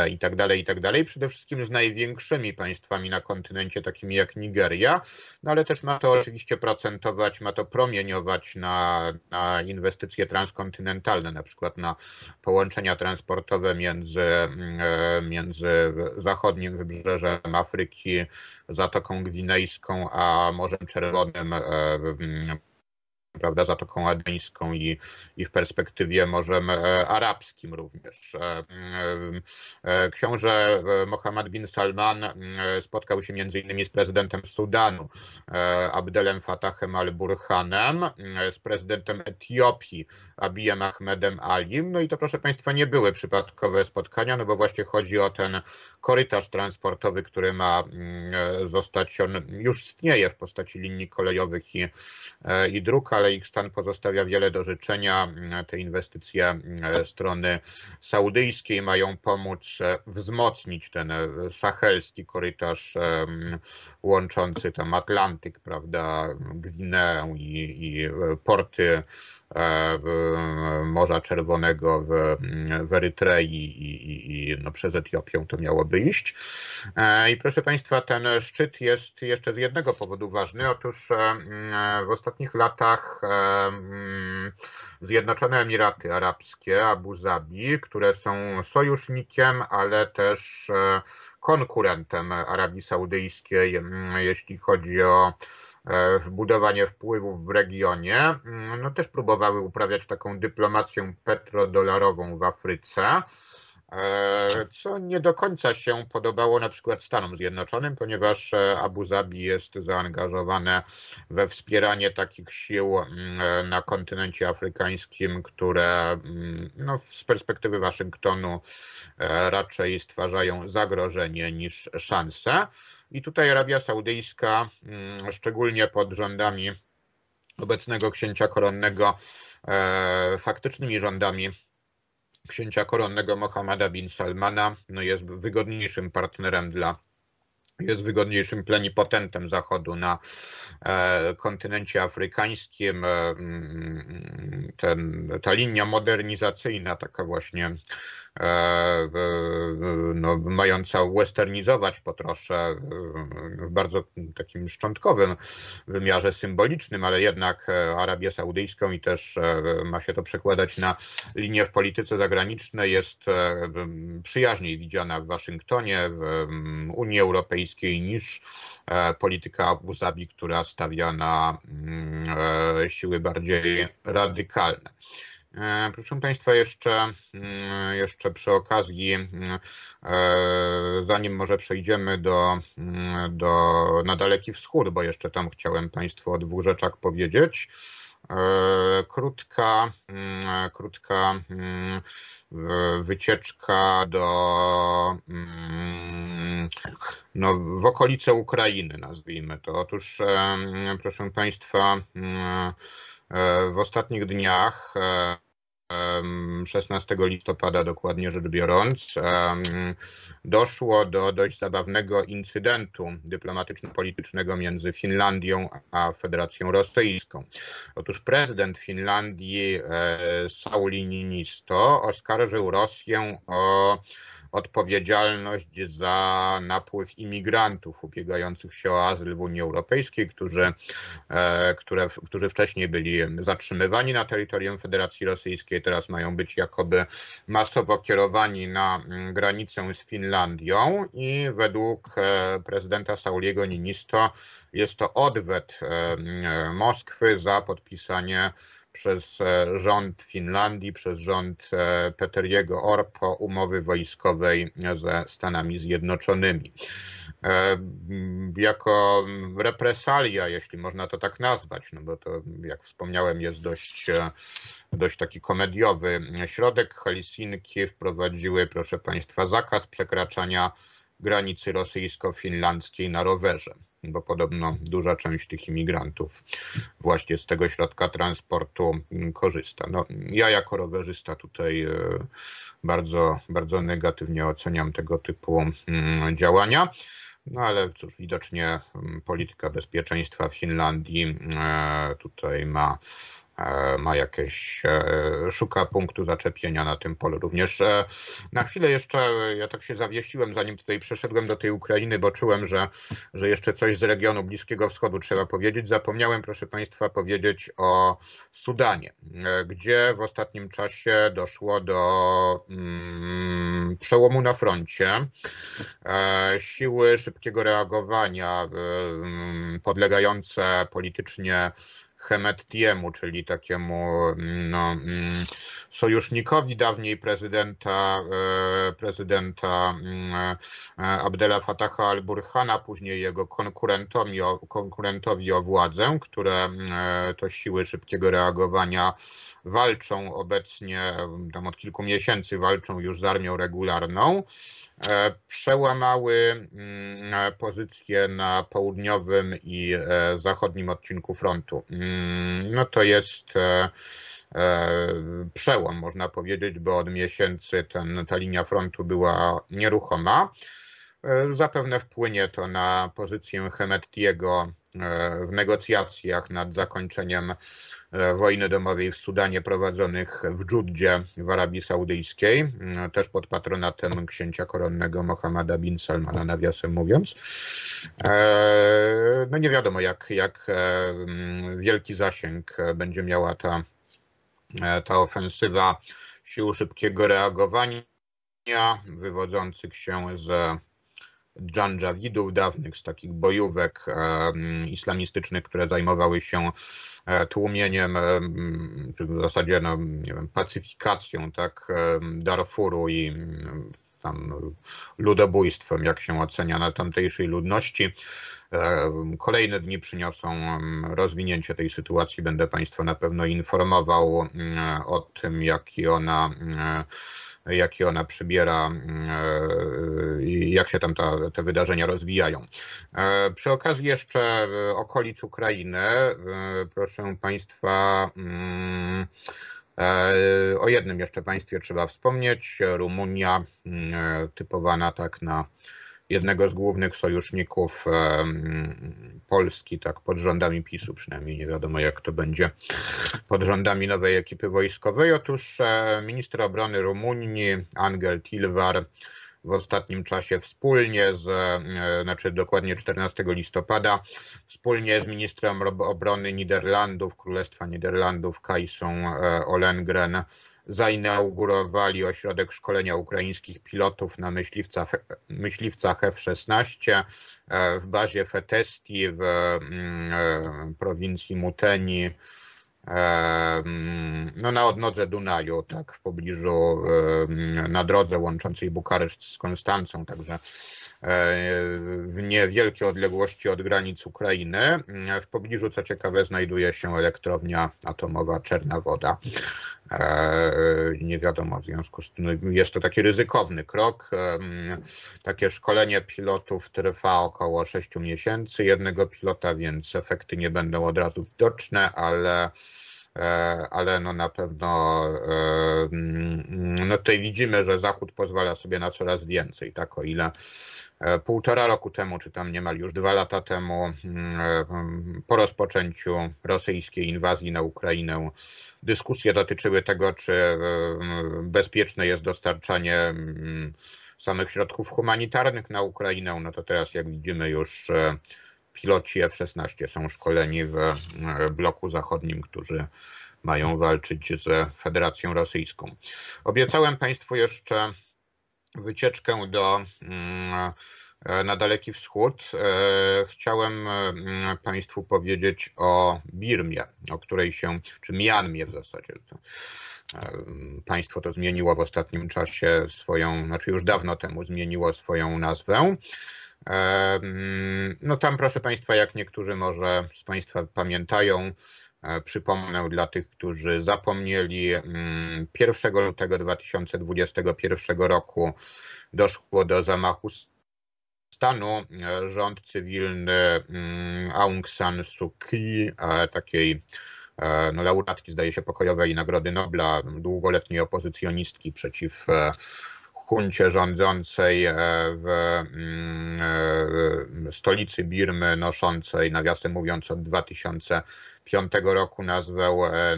itd., e, itd. Tak tak Przede wszystkim z największymi państwami na kontynencie, takimi jak Nigeria, no ale też ma to oczywiście procentować, ma to promieniować na, na inwestycje transkontynentalne, na przykład na połączenia transportowe między, mm, e, między zachodnim wybrzeżem Afryki, Zatoką Gwinejską, a Morzem Czerwonym e, prawda, Zatoką Adeńską i, i w perspektywie Morzem e, Arabskim również. E, e, książę Mohammed bin Salman spotkał się m.in. z prezydentem Sudanu, Abdelem Fatahem al-Burhanem, z prezydentem Etiopii, Abiyem Ahmedem Alim. No i to, proszę Państwa, nie były przypadkowe spotkania, no bo właśnie chodzi o ten korytarz transportowy, który ma mm, zostać, on już istnieje w postaci linii kolejowych i, i drukarz, ale ich stan pozostawia wiele do życzenia. Te inwestycje e, strony saudyjskiej mają pomóc e, wzmocnić ten e, sahelski korytarz łączący tam Atlantyk, prawda, Gwineę i, i porty Morza Czerwonego w, w Erytrei i, i, i no przez Etiopię to miało by iść. I proszę Państwa, ten szczyt jest jeszcze z jednego powodu ważny. Otóż w ostatnich latach E, mm, Zjednoczone Emiraty Arabskie, Abu Zabi, które są sojusznikiem, ale też e, konkurentem Arabii Saudyjskiej, mm, jeśli chodzi o e, budowanie wpływów w regionie, mm, no też próbowały uprawiać taką dyplomację petrodolarową w Afryce. E, co nie do końca się podobało na przykład Stanom Zjednoczonym, ponieważ e, Abu Zabi jest zaangażowane we wspieranie takich sił mm, e, na kontynencie afrykańskim, które mm, no, z perspektywy Waszyngtonu raczej stwarzają zagrożenie niż szansę. I tutaj Arabia Saudyjska, mm, szczególnie pod rządami obecnego księcia koronnego, faktycznymi rządami księcia koronnego Mohammada bin Salmana no jest wygodniejszym partnerem dla jest wygodniejszym plenipotentem Zachodu na e, kontynencie afrykańskim. E, mm, ten, ta linia modernizacyjna, taka właśnie E, e, no, mająca westernizować po trosze e, w bardzo takim szczątkowym wymiarze symbolicznym, ale jednak Arabię Saudyjską i też ma się to przekładać na linię w polityce zagranicznej, jest przyjaźniej widziana w Waszyngtonie, w Unii Europejskiej niż polityka Abu Zabi, która stawia na siły bardziej radykalne. E, proszę Państwa, jeszcze, mm, jeszcze przy okazji, e, zanim może przejdziemy do, mm, do, na Daleki Wschód, bo jeszcze tam chciałem Państwu o dwóch rzeczach powiedzieć. E, krótka, mm, krótka wycieczka do no, w okolice Ukrainy, nazwijmy to. Otóż, proszę Państwa, E, w ostatnich dniach 16 e, listopada dokładnie rzecz biorąc, doszło do dość zabawnego incydentu dyplomatyczno-politycznego między Finlandią a Federacją Rosyjską. Otóż prezydent Finlandii e, Sauli Ninisto oskarżył Rosję o odpowiedzialność za napływ imigrantów ubiegających się o azyl w Unii Europejskiej, którzy, e, które, którzy wcześniej byli zatrzymywani na terytorium Federacji Rosyjskiej, teraz mają być jakoby masowo kierowani na mm, granicę z Finlandią i według e, prezydenta Sauliego Ninisto jest to odwet e, Moskwy za podpisanie przez e, rząd Finlandii, przez rząd e, Peteriego Orpo umowy wojskowej e, ze Stanami Zjednoczonymi. Jako represalia, jeśli można to tak nazwać, no bo to, jak wspomniałem, jest dość, dość taki komediowy środek. Helsinki wprowadziły, proszę Państwa, zakaz przekraczania granicy rosyjsko-finlandzkiej na rowerze bo podobno duża część tych imigrantów właśnie z tego środka transportu korzysta. No, ja jako rowerzysta tutaj e, bardzo, bardzo negatywnie oceniam tego typu mm, działania. No ale cóż, widocznie mm, polityka bezpieczeństwa w Finlandii e, tutaj ma E, ma jakieś, e, szuka punktu zaczepienia na tym polu. Również e, na chwilę jeszcze ja tak się zawiesiłem, zanim tutaj przeszedłem do tej Ukrainy, bo czułem, że, że jeszcze coś z regionu Bliskiego Wschodu trzeba powiedzieć. Zapomniałem, proszę Państwa, powiedzieć o Sudanie, gdzie w ostatnim czasie doszło do mm, przełomu na froncie. Siły szybkiego reagowania mm, podlegające politycznie Hemettiemu, czyli takiemu mm, no, mm, sojusznikowi dawniej prezydenta, e, prezydenta mm, e, Abdela Fataha al-Burhana, później jego konkurentowi o, konkurentowi o władzę, które e, to siły szybkiego reagowania walczą obecnie, tam od kilku miesięcy walczą już z armią regularną. E, przełamały mm, e, pozycje na południowym i e, zachodnim odcinku frontu. Mm, no to jest przełom, można powiedzieć, bo od miesięcy ten, ta linia frontu była nieruchoma. Zapewne wpłynie to na pozycję Hemetiego w negocjacjach nad zakończeniem E, wojny domowej w Sudanie prowadzonych w Dżuddzie w Arabii Saudyjskiej, e, też pod patronatem księcia koronnego Mohammada bin Salmana, nawiasem mówiąc. E, no nie wiadomo, jak, jak wielki zasięg będzie miała ta, ta ofensywa sił szybkiego reagowania wywodzących się z dżandżawidów, dawnych z takich bojówek e, islamistycznych, które zajmowały się E, tłumieniem, e, czy w zasadzie no, nie wiem, pacyfikacją tak, e, Darfuru i tam ludobójstwem, jak się ocenia na tamtejszej ludności. Kolejne dni przyniosą rozwinięcie tej sytuacji. Będę Państwa na pewno informował o tym, jaki ona jaki ona przybiera mm, e, i jak się tam ta, te wydarzenia rozwijają. E, przy okazji jeszcze e, okolic Ukrainy, proszę Państwa, mm, o jednym jeszcze państwie trzeba wspomnieć. Rumunia mm, typowana tak na jednego z głównych sojuszników Polski, tak pod rządami PiSu przynajmniej, nie wiadomo jak to będzie pod rządami nowej ekipy wojskowej. Otóż e, minister obrony Rumunii Angel Tilvar w ostatnim czasie wspólnie z, e, znaczy dokładnie 14 listopada, wspólnie z ministrem obrony Niderlandów, Królestwa Niderlandów Kajsą e, Olengren zainaugurowali ośrodek szkolenia ukraińskich pilotów na myśliwcach, myśliwcach F-16 e, w bazie Fetesti w mm, e, prowincji Muteni, e, mm, no na odnodze Dunaju, tak w pobliżu, mm, na drodze łączącej Bukareszt z Konstancą, także E, w niewielkiej odległości od granic Ukrainy. W pobliżu, co ciekawe, znajduje się elektrownia atomowa Czerna Woda. E, nie wiadomo, w związku z tym no, jest to taki ryzykowny krok. E, takie szkolenie pilotów trwa około 6 miesięcy jednego pilota, więc efekty nie będą od razu widoczne, ale ale no na pewno no tutaj widzimy, że Zachód pozwala sobie na coraz więcej, tak o ile E, półtora roku temu, czy tam niemal już dwa lata temu, mm, e, po rozpoczęciu rosyjskiej inwazji na Ukrainę, dyskusje dotyczyły tego, czy e, mm, bezpieczne jest dostarczanie mm, samych środków humanitarnych na Ukrainę. No to teraz, jak widzimy, już piloci F-16 są szkoleni w bloku zachodnim, którzy mają walczyć z Federacją Rosyjską. Obiecałem Państwu jeszcze wycieczkę do mm, e, na Daleki Wschód, e, chciałem e, mm, Państwu powiedzieć o Birmie, o której się, czy Mianmie w zasadzie. Państwo to zmieniło w ostatnim czasie swoją, znaczy już dawno temu zmieniło swoją nazwę. Mm, no tam, proszę Państwa, jak niektórzy może z Państwa pamiętają, E, przypomnę dla tych, którzy zapomnieli, 1 mm, lutego 2021 roku doszło do zamachu stanu. E, rząd cywilny mm, Aung San Suu Kyi, e, takiej no, laureatki zdaje się pokojowej Nagrody Nobla, długoletniej opozycjonistki przeciw huncie rządzącej mm, w stolicy Birmy, noszącej, nawiasem mówiąc, od 2000 2005 roku nazwał e,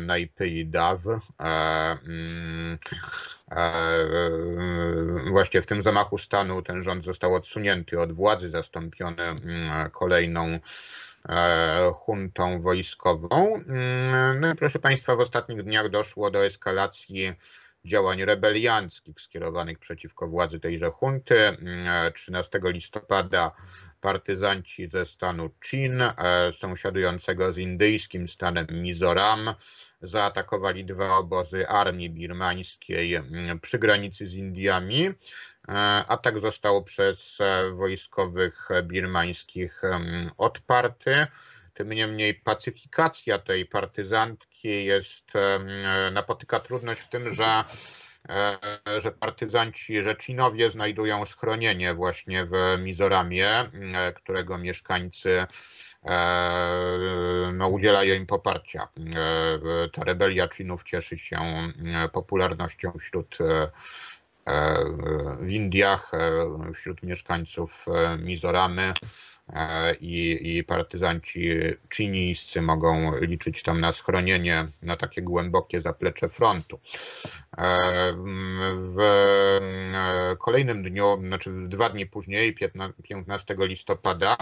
Daw. E, mm, e, e, właśnie w tym zamachu stanu ten rząd został odsunięty od władzy, zastąpiony mm, kolejną huntą wojskową. Mm, no i proszę Państwa, w ostatnich dniach doszło do eskalacji działań rebelianckich skierowanych przeciwko władzy tejże hunty. 13 listopada partyzanci ze stanu Chin, e, sąsiadującego z indyjskim stanem Mizoram, zaatakowali dwa obozy armii birmańskiej przy granicy z Indiami. E, Atak został przez e, wojskowych birmańskich odparty. Tym niemniej pacyfikacja tej partyzantki jest, napotyka trudność w tym, że E, że partyzanci Rzecinowie znajdują schronienie właśnie w Mizoramie, mm, e, którego mieszkańcy e, no, im poparcia. Ta rebelia czynów cieszy się mm, popularnością wśród w Indiach, wśród mieszkańców Mizoramy. E, i, i partyzanci czynijscy mogą liczyć tam na schronienie, na takie głębokie zaplecze frontu. E, w e, kolejnym dniu, znaczy dwa dni później, 15 listopada,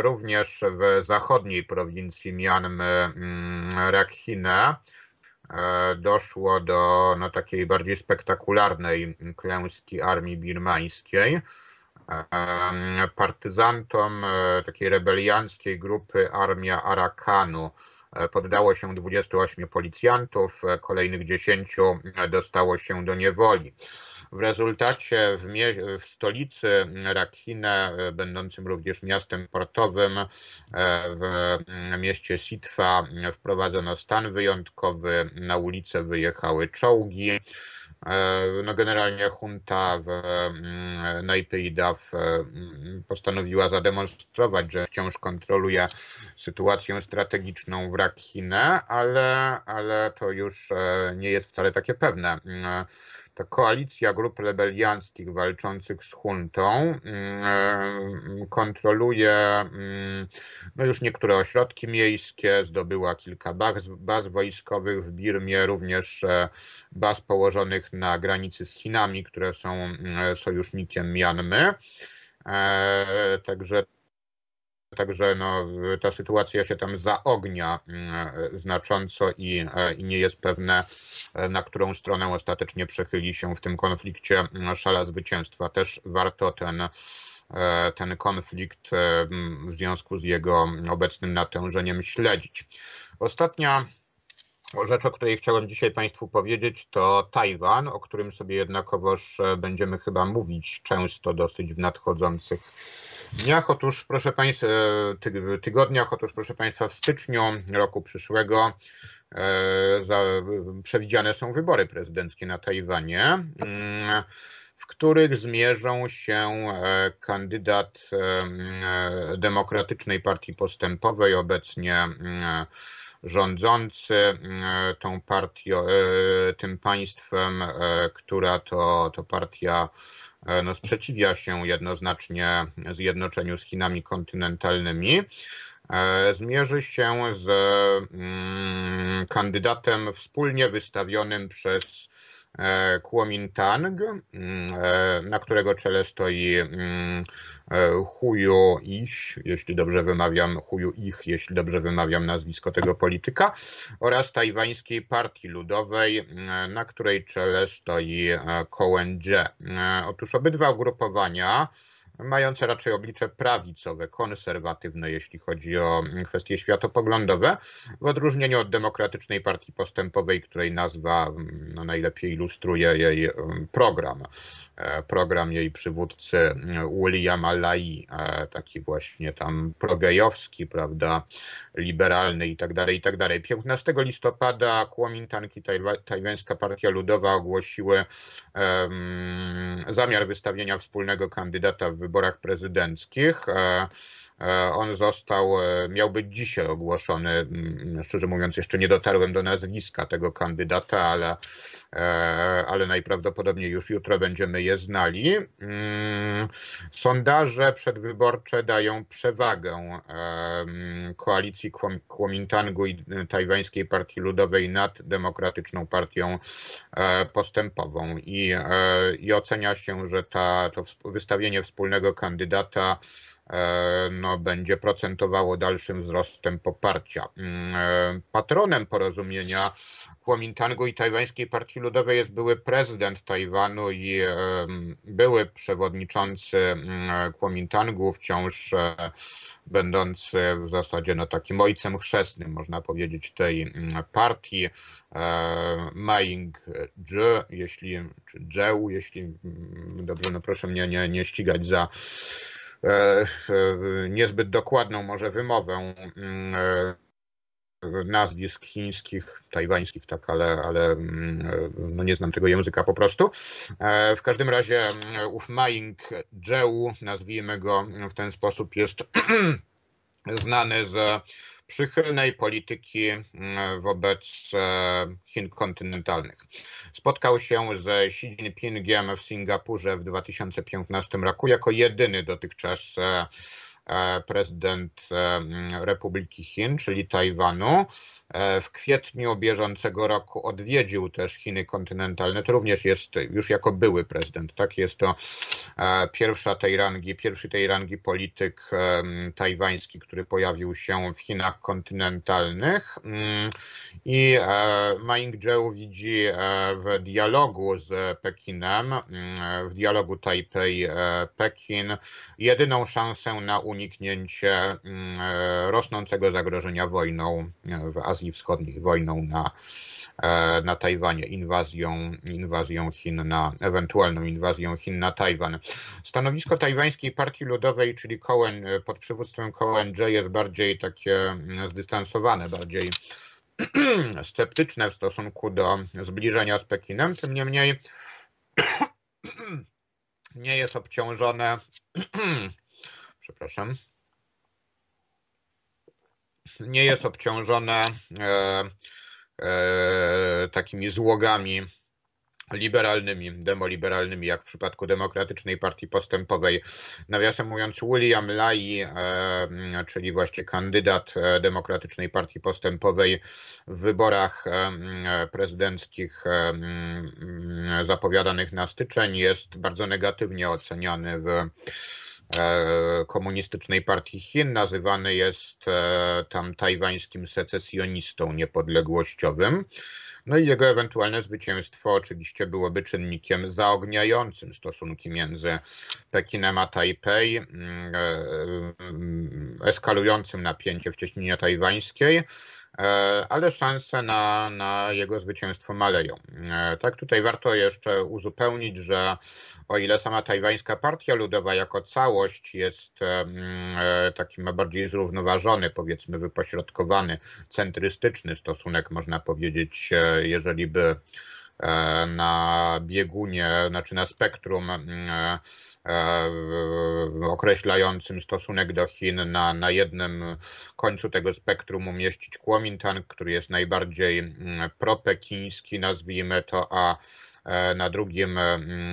również w zachodniej prowincji Mianmy mm, Rakhine doszło do no, takiej bardziej spektakularnej klęski armii birmańskiej partyzantom e, takiej rebelianckiej grupy Armia Arakanu. E, poddało się 28 policjantów, e, kolejnych 10 dostało się do niewoli. W rezultacie w, w, stolicy Rakhine, będącym również miastem portowym, w mm, mieście Sitwa wprowadzono stan wyjątkowy, na ulicę wyjechały czołgi. E, no generalnie junta w, mm, na mm, postanowiła zademonstrować, że wciąż kontroluje sytuację strategiczną w Rakhine, ale, ale to już e, nie jest wcale takie pewne. E, koalicja grup rebelianckich walczących z huntą mm, e, kontroluje mm, no już niektóre ośrodki miejskie, zdobyła kilka baz, baz wojskowych w Birmie, również e, baz położonych na granicy z Chinami, które są mm, e, sojusznikiem Mianmy. Także Także no, ta sytuacja się tam zaognia mm, znacząco i, e, i nie jest pewne, e, na którą stronę ostatecznie przechyli się w tym konflikcie mm, szala zwycięstwa. Też warto ten e, ten konflikt w związku z jego obecnym natężeniem śledzić. Ostatnia Rzecz, o której chciałem dzisiaj Państwu powiedzieć, to Tajwan, o którym sobie jednakowoż e, będziemy chyba mówić często dosyć w nadchodzących dniach. Otóż, proszę Państwa, e, tygodniach, otóż, proszę Państwa, w styczniu roku przyszłego e, przewidziane są wybory prezydenckie na Tajwanie, mm, w których zmierzą się kandydat Demokratycznej Partii Postępowej, obecnie rządzący e, tą partią, e, tym państwem, e, która to, to partia no, sprzeciwia się jednoznacznie zjednoczeniu z Chinami kontynentalnymi zmierzy się z mm, kandydatem wspólnie wystawionym przez E, Kuomintang, mm, e, na którego czele stoi mm, e, Huyo Ich, jeśli dobrze wymawiam, Huyo Ich, jeśli dobrze wymawiam nazwisko tego polityka, oraz tajwańskiej partii ludowej, mm, na której czele stoi Kołędzie. Otóż obydwa ugrupowania mające raczej oblicze prawicowe, konserwatywne, jeśli chodzi o kwestie światopoglądowe, w odróżnieniu od Demokratycznej Partii Postępowej, której nazwa mm, no, najlepiej ilustruje jej mm, program. E, program jej przywódcy mm, Williama Lai, e, taki właśnie tam progejowski, prawda, liberalny i tak dalej, i tak dalej. 15 listopada Kuomintanki, Tajwańska Partia Ludowa ogłosiły um, zamiar wystawienia wspólnego kandydata w виборах президентських. Е, E, on został, e, miał być dzisiaj ogłoszony, mm, szczerze mówiąc, jeszcze nie dotarłem do nazwiska tego kandydata, ale, e, ale najprawdopodobniej już jutro będziemy je znali. Mm, sondaże przedwyborcze dają przewagę mm, koalicji Kuomintangu i Tajwańskiej Partii Ludowej nad Demokratyczną Partią Postępową i, i ocenia się, że ta, to wystawienie wspólnego kandydata E, no, będzie procentowało dalszym wzrostem poparcia. Mm, e, patronem porozumienia Kuomintangu i Tajwańskiej Partii Ludowej jest były prezydent Tajwanu i e, były przewodniczący mm, Kuomintangu, wciąż będący w zasadzie no, takim ojcem chrzestnym, można powiedzieć, tej mm, partii. Maing ying jeśli, czy Zheu, jeśli, dobrze, no proszę mnie nie, nie ścigać za E, e, niezbyt dokładną może wymowę mm, e, nazwisk chińskich, tajwańskich, tak, ale, ale mm, no nie znam tego języka po prostu. W każdym razie mm, ów Maing Zheu, nazwijmy go w ten sposób, jest znany z przychylnej polityki mm, wobec e, Chin kontynentalnych. Spotkał się ze Xi Jinpingiem w Singapurze w 2015 roku jako jedyny dotychczas e, e, prezydent mm, Republiki Chin, czyli Tajwanu. E, w kwietniu bieżącego roku odwiedził też Chiny kontynentalne. To również jest już jako były prezydent. Tak, jest to e, pierwsza tej rangi, pierwszy tej rangi polityk e, tajwański, który pojawił się w Chinach kontynentalnych. Mm, I Ma Ying-jeou widzi w dialogu z Pekinem, mm, w dialogu Tajpej-Pekin, jedyną szansę na uniknięcie mm, rosnącego zagrożenia wojną w Azji. Azji Wschodnich, wojną na, e, na Tajwanie, inwazją, inwazją Chin na, ewentualną inwazją Chin na Tajwan. Stanowisko tajwańskiej partii ludowej, czyli Cohen, e, pod przywództwem Cohen J jest bardziej takie mm, zdystansowane, bardziej sceptyczne w stosunku do zbliżenia z Pekinem, tym niemniej nie jest obciążone przepraszam nie jest obciążone e, e, takimi złogami liberalnymi, demoliberalnymi, jak w przypadku Demokratycznej Partii Postępowej. Nawiasem mówiąc, William Lai, e, czyli właśnie kandydat Demokratycznej Partii Postępowej w wyborach prezydenckich zapowiadanych na styczeń, jest bardzo negatywnie oceniany w E, komunistycznej Partii Chin. Nazywany jest e, tam tajwańskim secesjonistą niepodległościowym. No i jego ewentualne zwycięstwo oczywiście byłoby czynnikiem zaogniającym stosunki między Pekinem a Tajpej, mm, e, mm, eskalującym napięcie w cieśninie tajwańskiej. E, ale szanse na, na jego zwycięstwo maleją. E, tak, tutaj warto jeszcze uzupełnić, że o ile sama tajwańska partia ludowa jako całość jest e, taki ma bardziej zrównoważony, powiedzmy wypośrodkowany, centrystyczny stosunek, można powiedzieć, jeżeli by na biegunie, znaczy na spektrum E, określającym stosunek do Chin na, na jednym końcu tego spektrum umieścić Kuomintang, który jest najbardziej mm, propekiński, nazwijmy to, a e, na drugim, e, mm,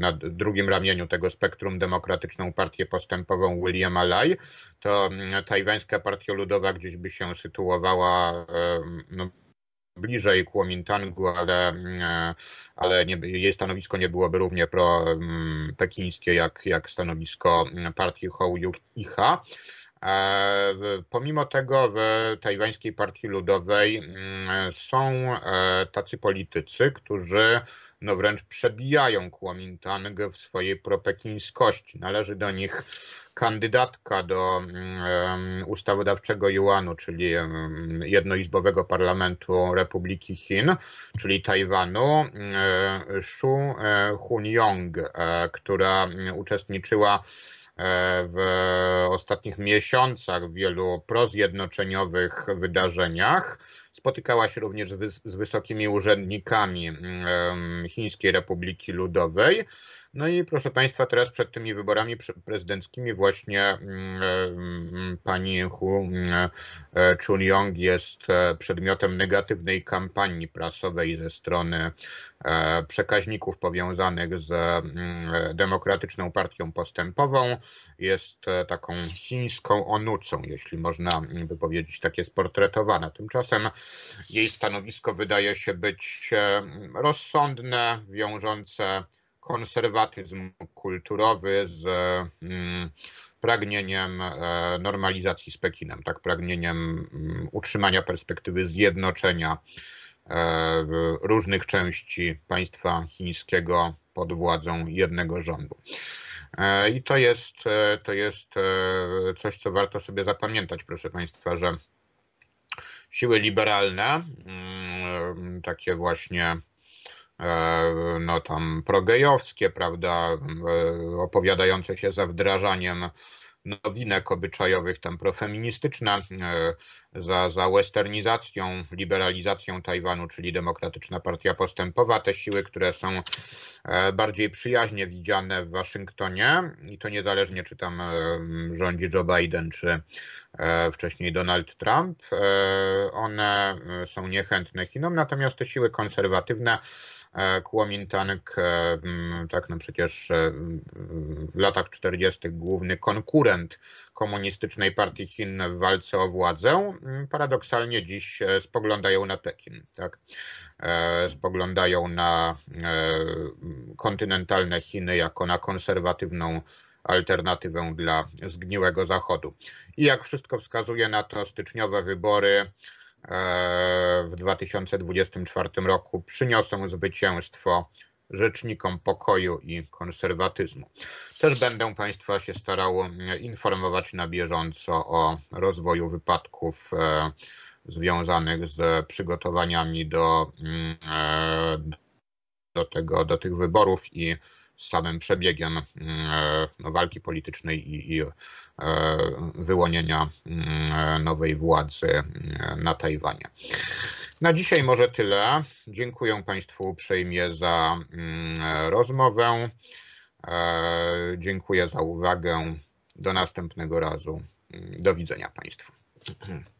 na drugim ramieniu tego spektrum Demokratyczną Partię Postępową Williama Lai, to mm, tajwańska partia ludowa gdzieś by się sytuowała no, bliżej Kuomintangu, ale, mm, e, ale nie, jej stanowisko nie byłoby równie pro-pekińskie mm, jak, jak stanowisko partii Hołjuk-Icha. E, pomimo tego w tajwańskiej partii ludowej mm, są e, tacy politycy, którzy no wręcz przebijają Kuomintang w swojej propekińskości. Należy do nich kandydatka do mm, ustawodawczego Yuanu, czyli jednoizbowego parlamentu Republiki Chin, czyli Tajwanu, e, Shu e, Hunyong, e, która uczestniczyła w ostatnich miesiącach w wielu prozjednoczeniowych wydarzeniach Spotykała się również z, wysokimi urzędnikami mm, Chińskiej Republiki Ludowej. No i proszę Państwa, teraz przed tymi wyborami prezydenckimi właśnie mm, e, pani Hu mm, e, Chun-Yong jest e, przedmiotem negatywnej kampanii prasowej ze strony przekaźników powiązanych z mm, Demokratyczną Partią Postępową. Jest taką chińską onucą, jeśli można wypowiedzieć takie tak jest portretowana. Tymczasem jej stanowisko wydaje się być rozsądne, wiążące konserwatyzm kulturowy z mm, pragnieniem e, normalizacji z Pekinem, tak pragnieniem mm, utrzymania perspektywy zjednoczenia e, różnych części państwa chińskiego pod władzą jednego rządu. E, I to jest, to jest coś, co warto sobie zapamiętać, proszę Państwa, że siły liberalne, mm, takie właśnie E, no tam progejowskie, prawda, e, opowiadające się za wdrażaniem nowinek obyczajowych, tam profeministyczne, za, za westernizacją, liberalizacją Tajwanu, czyli Demokratyczna Partia Postępowa, te siły, które są e, bardziej przyjaźnie widziane w Waszyngtonie i to niezależnie, czy tam rządzi Joe Biden, czy wcześniej Donald Trump, one są niechętne Chinom, natomiast te siły konserwatywne, E, Kuomintang, e, tak no przecież e, w latach 40. główny konkurent Komunistycznej Partii Chin w walce o władzę, paradoksalnie dziś spoglądają na Pekin, tak? spoglądają na kontynentalne Chiny jako na konserwatywną alternatywę dla zgniłego Zachodu. I jak wszystko wskazuje na to, styczniowe wybory w 2024 roku przyniosą zwycięstwo rzecznikom pokoju i konserwatyzmu. Też będę Państwa się starał mm, informować na bieżąco o rozwoju wypadków e, związanych z przygotowaniami do, mm, e, do, tego, do tych wyborów i z samym przebiegiem mm, e, no, walki politycznej i, i e, wyłonienia mm, nowej władzy mm, na Tajwanie. Na dzisiaj może tyle. Dziękuję Państwu uprzejmie za rozmowę. E, dziękuję za uwagę. Do następnego razu. Do widzenia Państwu.